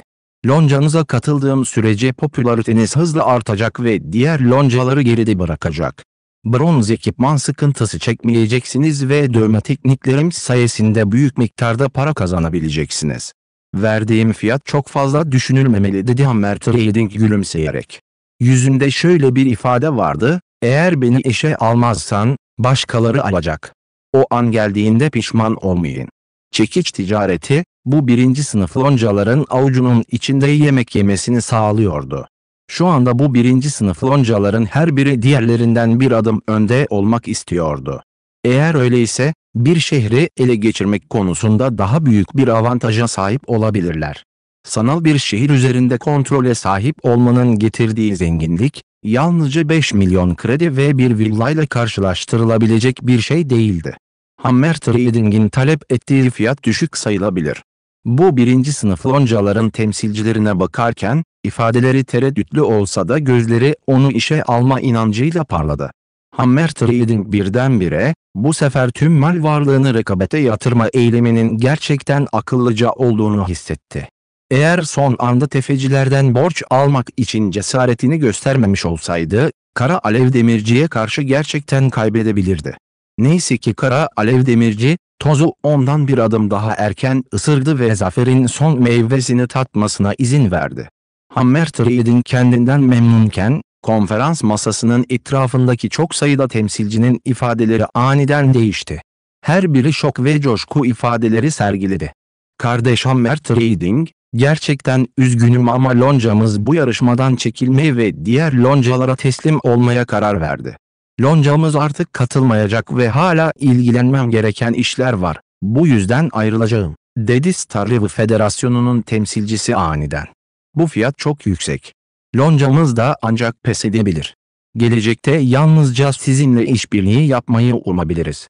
Loncanıza katıldığım sürece popülariteniz hızla artacak ve diğer loncaları geride bırakacak. Bronz ekipman sıkıntısı çekmeyeceksiniz ve dövme tekniklerim sayesinde büyük miktarda para kazanabileceksiniz. Verdiğim fiyat çok fazla düşünülmemeli dedi Hammer Trading gülümseyerek. Yüzünde şöyle bir ifade vardı, eğer beni eşe almazsan, başkaları alacak. O an geldiğinde pişman olmayın. Çekiç ticareti, bu birinci sınıf loncaların avucunun içinde yemek yemesini sağlıyordu. Şu anda bu birinci sınıf loncaların her biri diğerlerinden bir adım önde olmak istiyordu. Eğer öyleyse, bir şehri ele geçirmek konusunda daha büyük bir avantaja sahip olabilirler. Sanal bir şehir üzerinde kontrole sahip olmanın getirdiği zenginlik, yalnızca 5 milyon kredi ve bir villayla karşılaştırılabilecek bir şey değildi. Hammer Trading'in talep ettiği fiyat düşük sayılabilir. Bu birinci sınıf loncaların temsilcilerine bakarken, ifadeleri tereddütlü olsa da gözleri onu işe alma inancıyla parladı. Hammer Trading birdenbire, bu sefer tüm mal varlığını rekabete yatırma eyleminin gerçekten akıllıca olduğunu hissetti. Eğer son anda tefecilerden borç almak için cesaretini göstermemiş olsaydı, Kara Alev Demirci'ye karşı gerçekten kaybedebilirdi. Neyse ki Kara Alev Demirci, tozu ondan bir adım daha erken ısırdı ve zaferin son meyvesini tatmasına izin verdi. Hammer Trade'in kendinden memnunken, konferans masasının etrafındaki çok sayıda temsilcinin ifadeleri aniden değişti. Her biri şok ve coşku ifadeleri sergiledi. Kardeş Hammer Trading, Gerçekten üzgünüm ama loncamız bu yarışmadan çekilmeye ve diğer loncalara teslim olmaya karar verdi. Loncamız artık katılmayacak ve hala ilgilenmem gereken işler var. Bu yüzden ayrılacağım, dedi Starlive Federasyonu'nun temsilcisi aniden. Bu fiyat çok yüksek. Loncamız da ancak pes edebilir. Gelecekte yalnızca sizinle işbirliği yapmayı umabiliriz.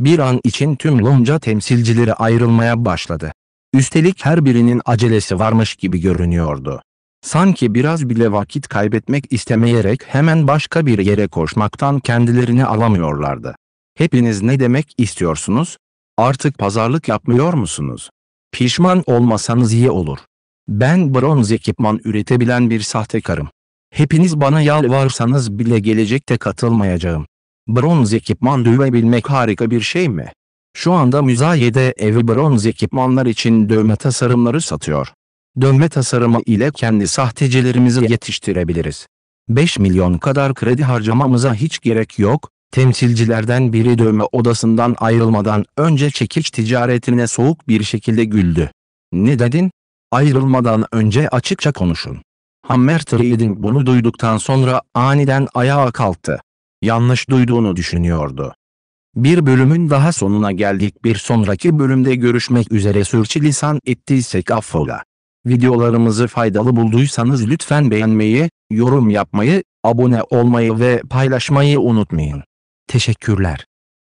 Bir an için tüm lonca temsilcileri ayrılmaya başladı. Üstelik her birinin acelesi varmış gibi görünüyordu. Sanki biraz bile vakit kaybetmek istemeyerek hemen başka bir yere koşmaktan kendilerini alamıyorlardı. Hepiniz ne demek istiyorsunuz? Artık pazarlık yapmıyor musunuz? Pişman olmasanız iyi olur. Ben bronz ekipman üretebilen bir sahtekarım. Hepiniz bana yalvarsanız bile gelecekte katılmayacağım. Bronz ekipman düvebilmek harika bir şey mi? Şu anda müzayede evi bronz ekipmanlar için dövme tasarımları satıyor. Dövme tasarımı ile kendi sahtecilerimizi yetiştirebiliriz. 5 milyon kadar kredi harcamamıza hiç gerek yok, temsilcilerden biri dövme odasından ayrılmadan önce çekiç ticaretine soğuk bir şekilde güldü. Ne dedin? Ayrılmadan önce açıkça konuşun. Hammer Trading bunu duyduktan sonra aniden ayağa kalktı. Yanlış duyduğunu düşünüyordu. Bir bölümün daha sonuna geldik. Bir sonraki bölümde görüşmek üzere sürçülisan ettiysek affola. Videolarımızı faydalı bulduysanız lütfen beğenmeyi, yorum yapmayı, abone olmayı ve paylaşmayı unutmayın. Teşekkürler.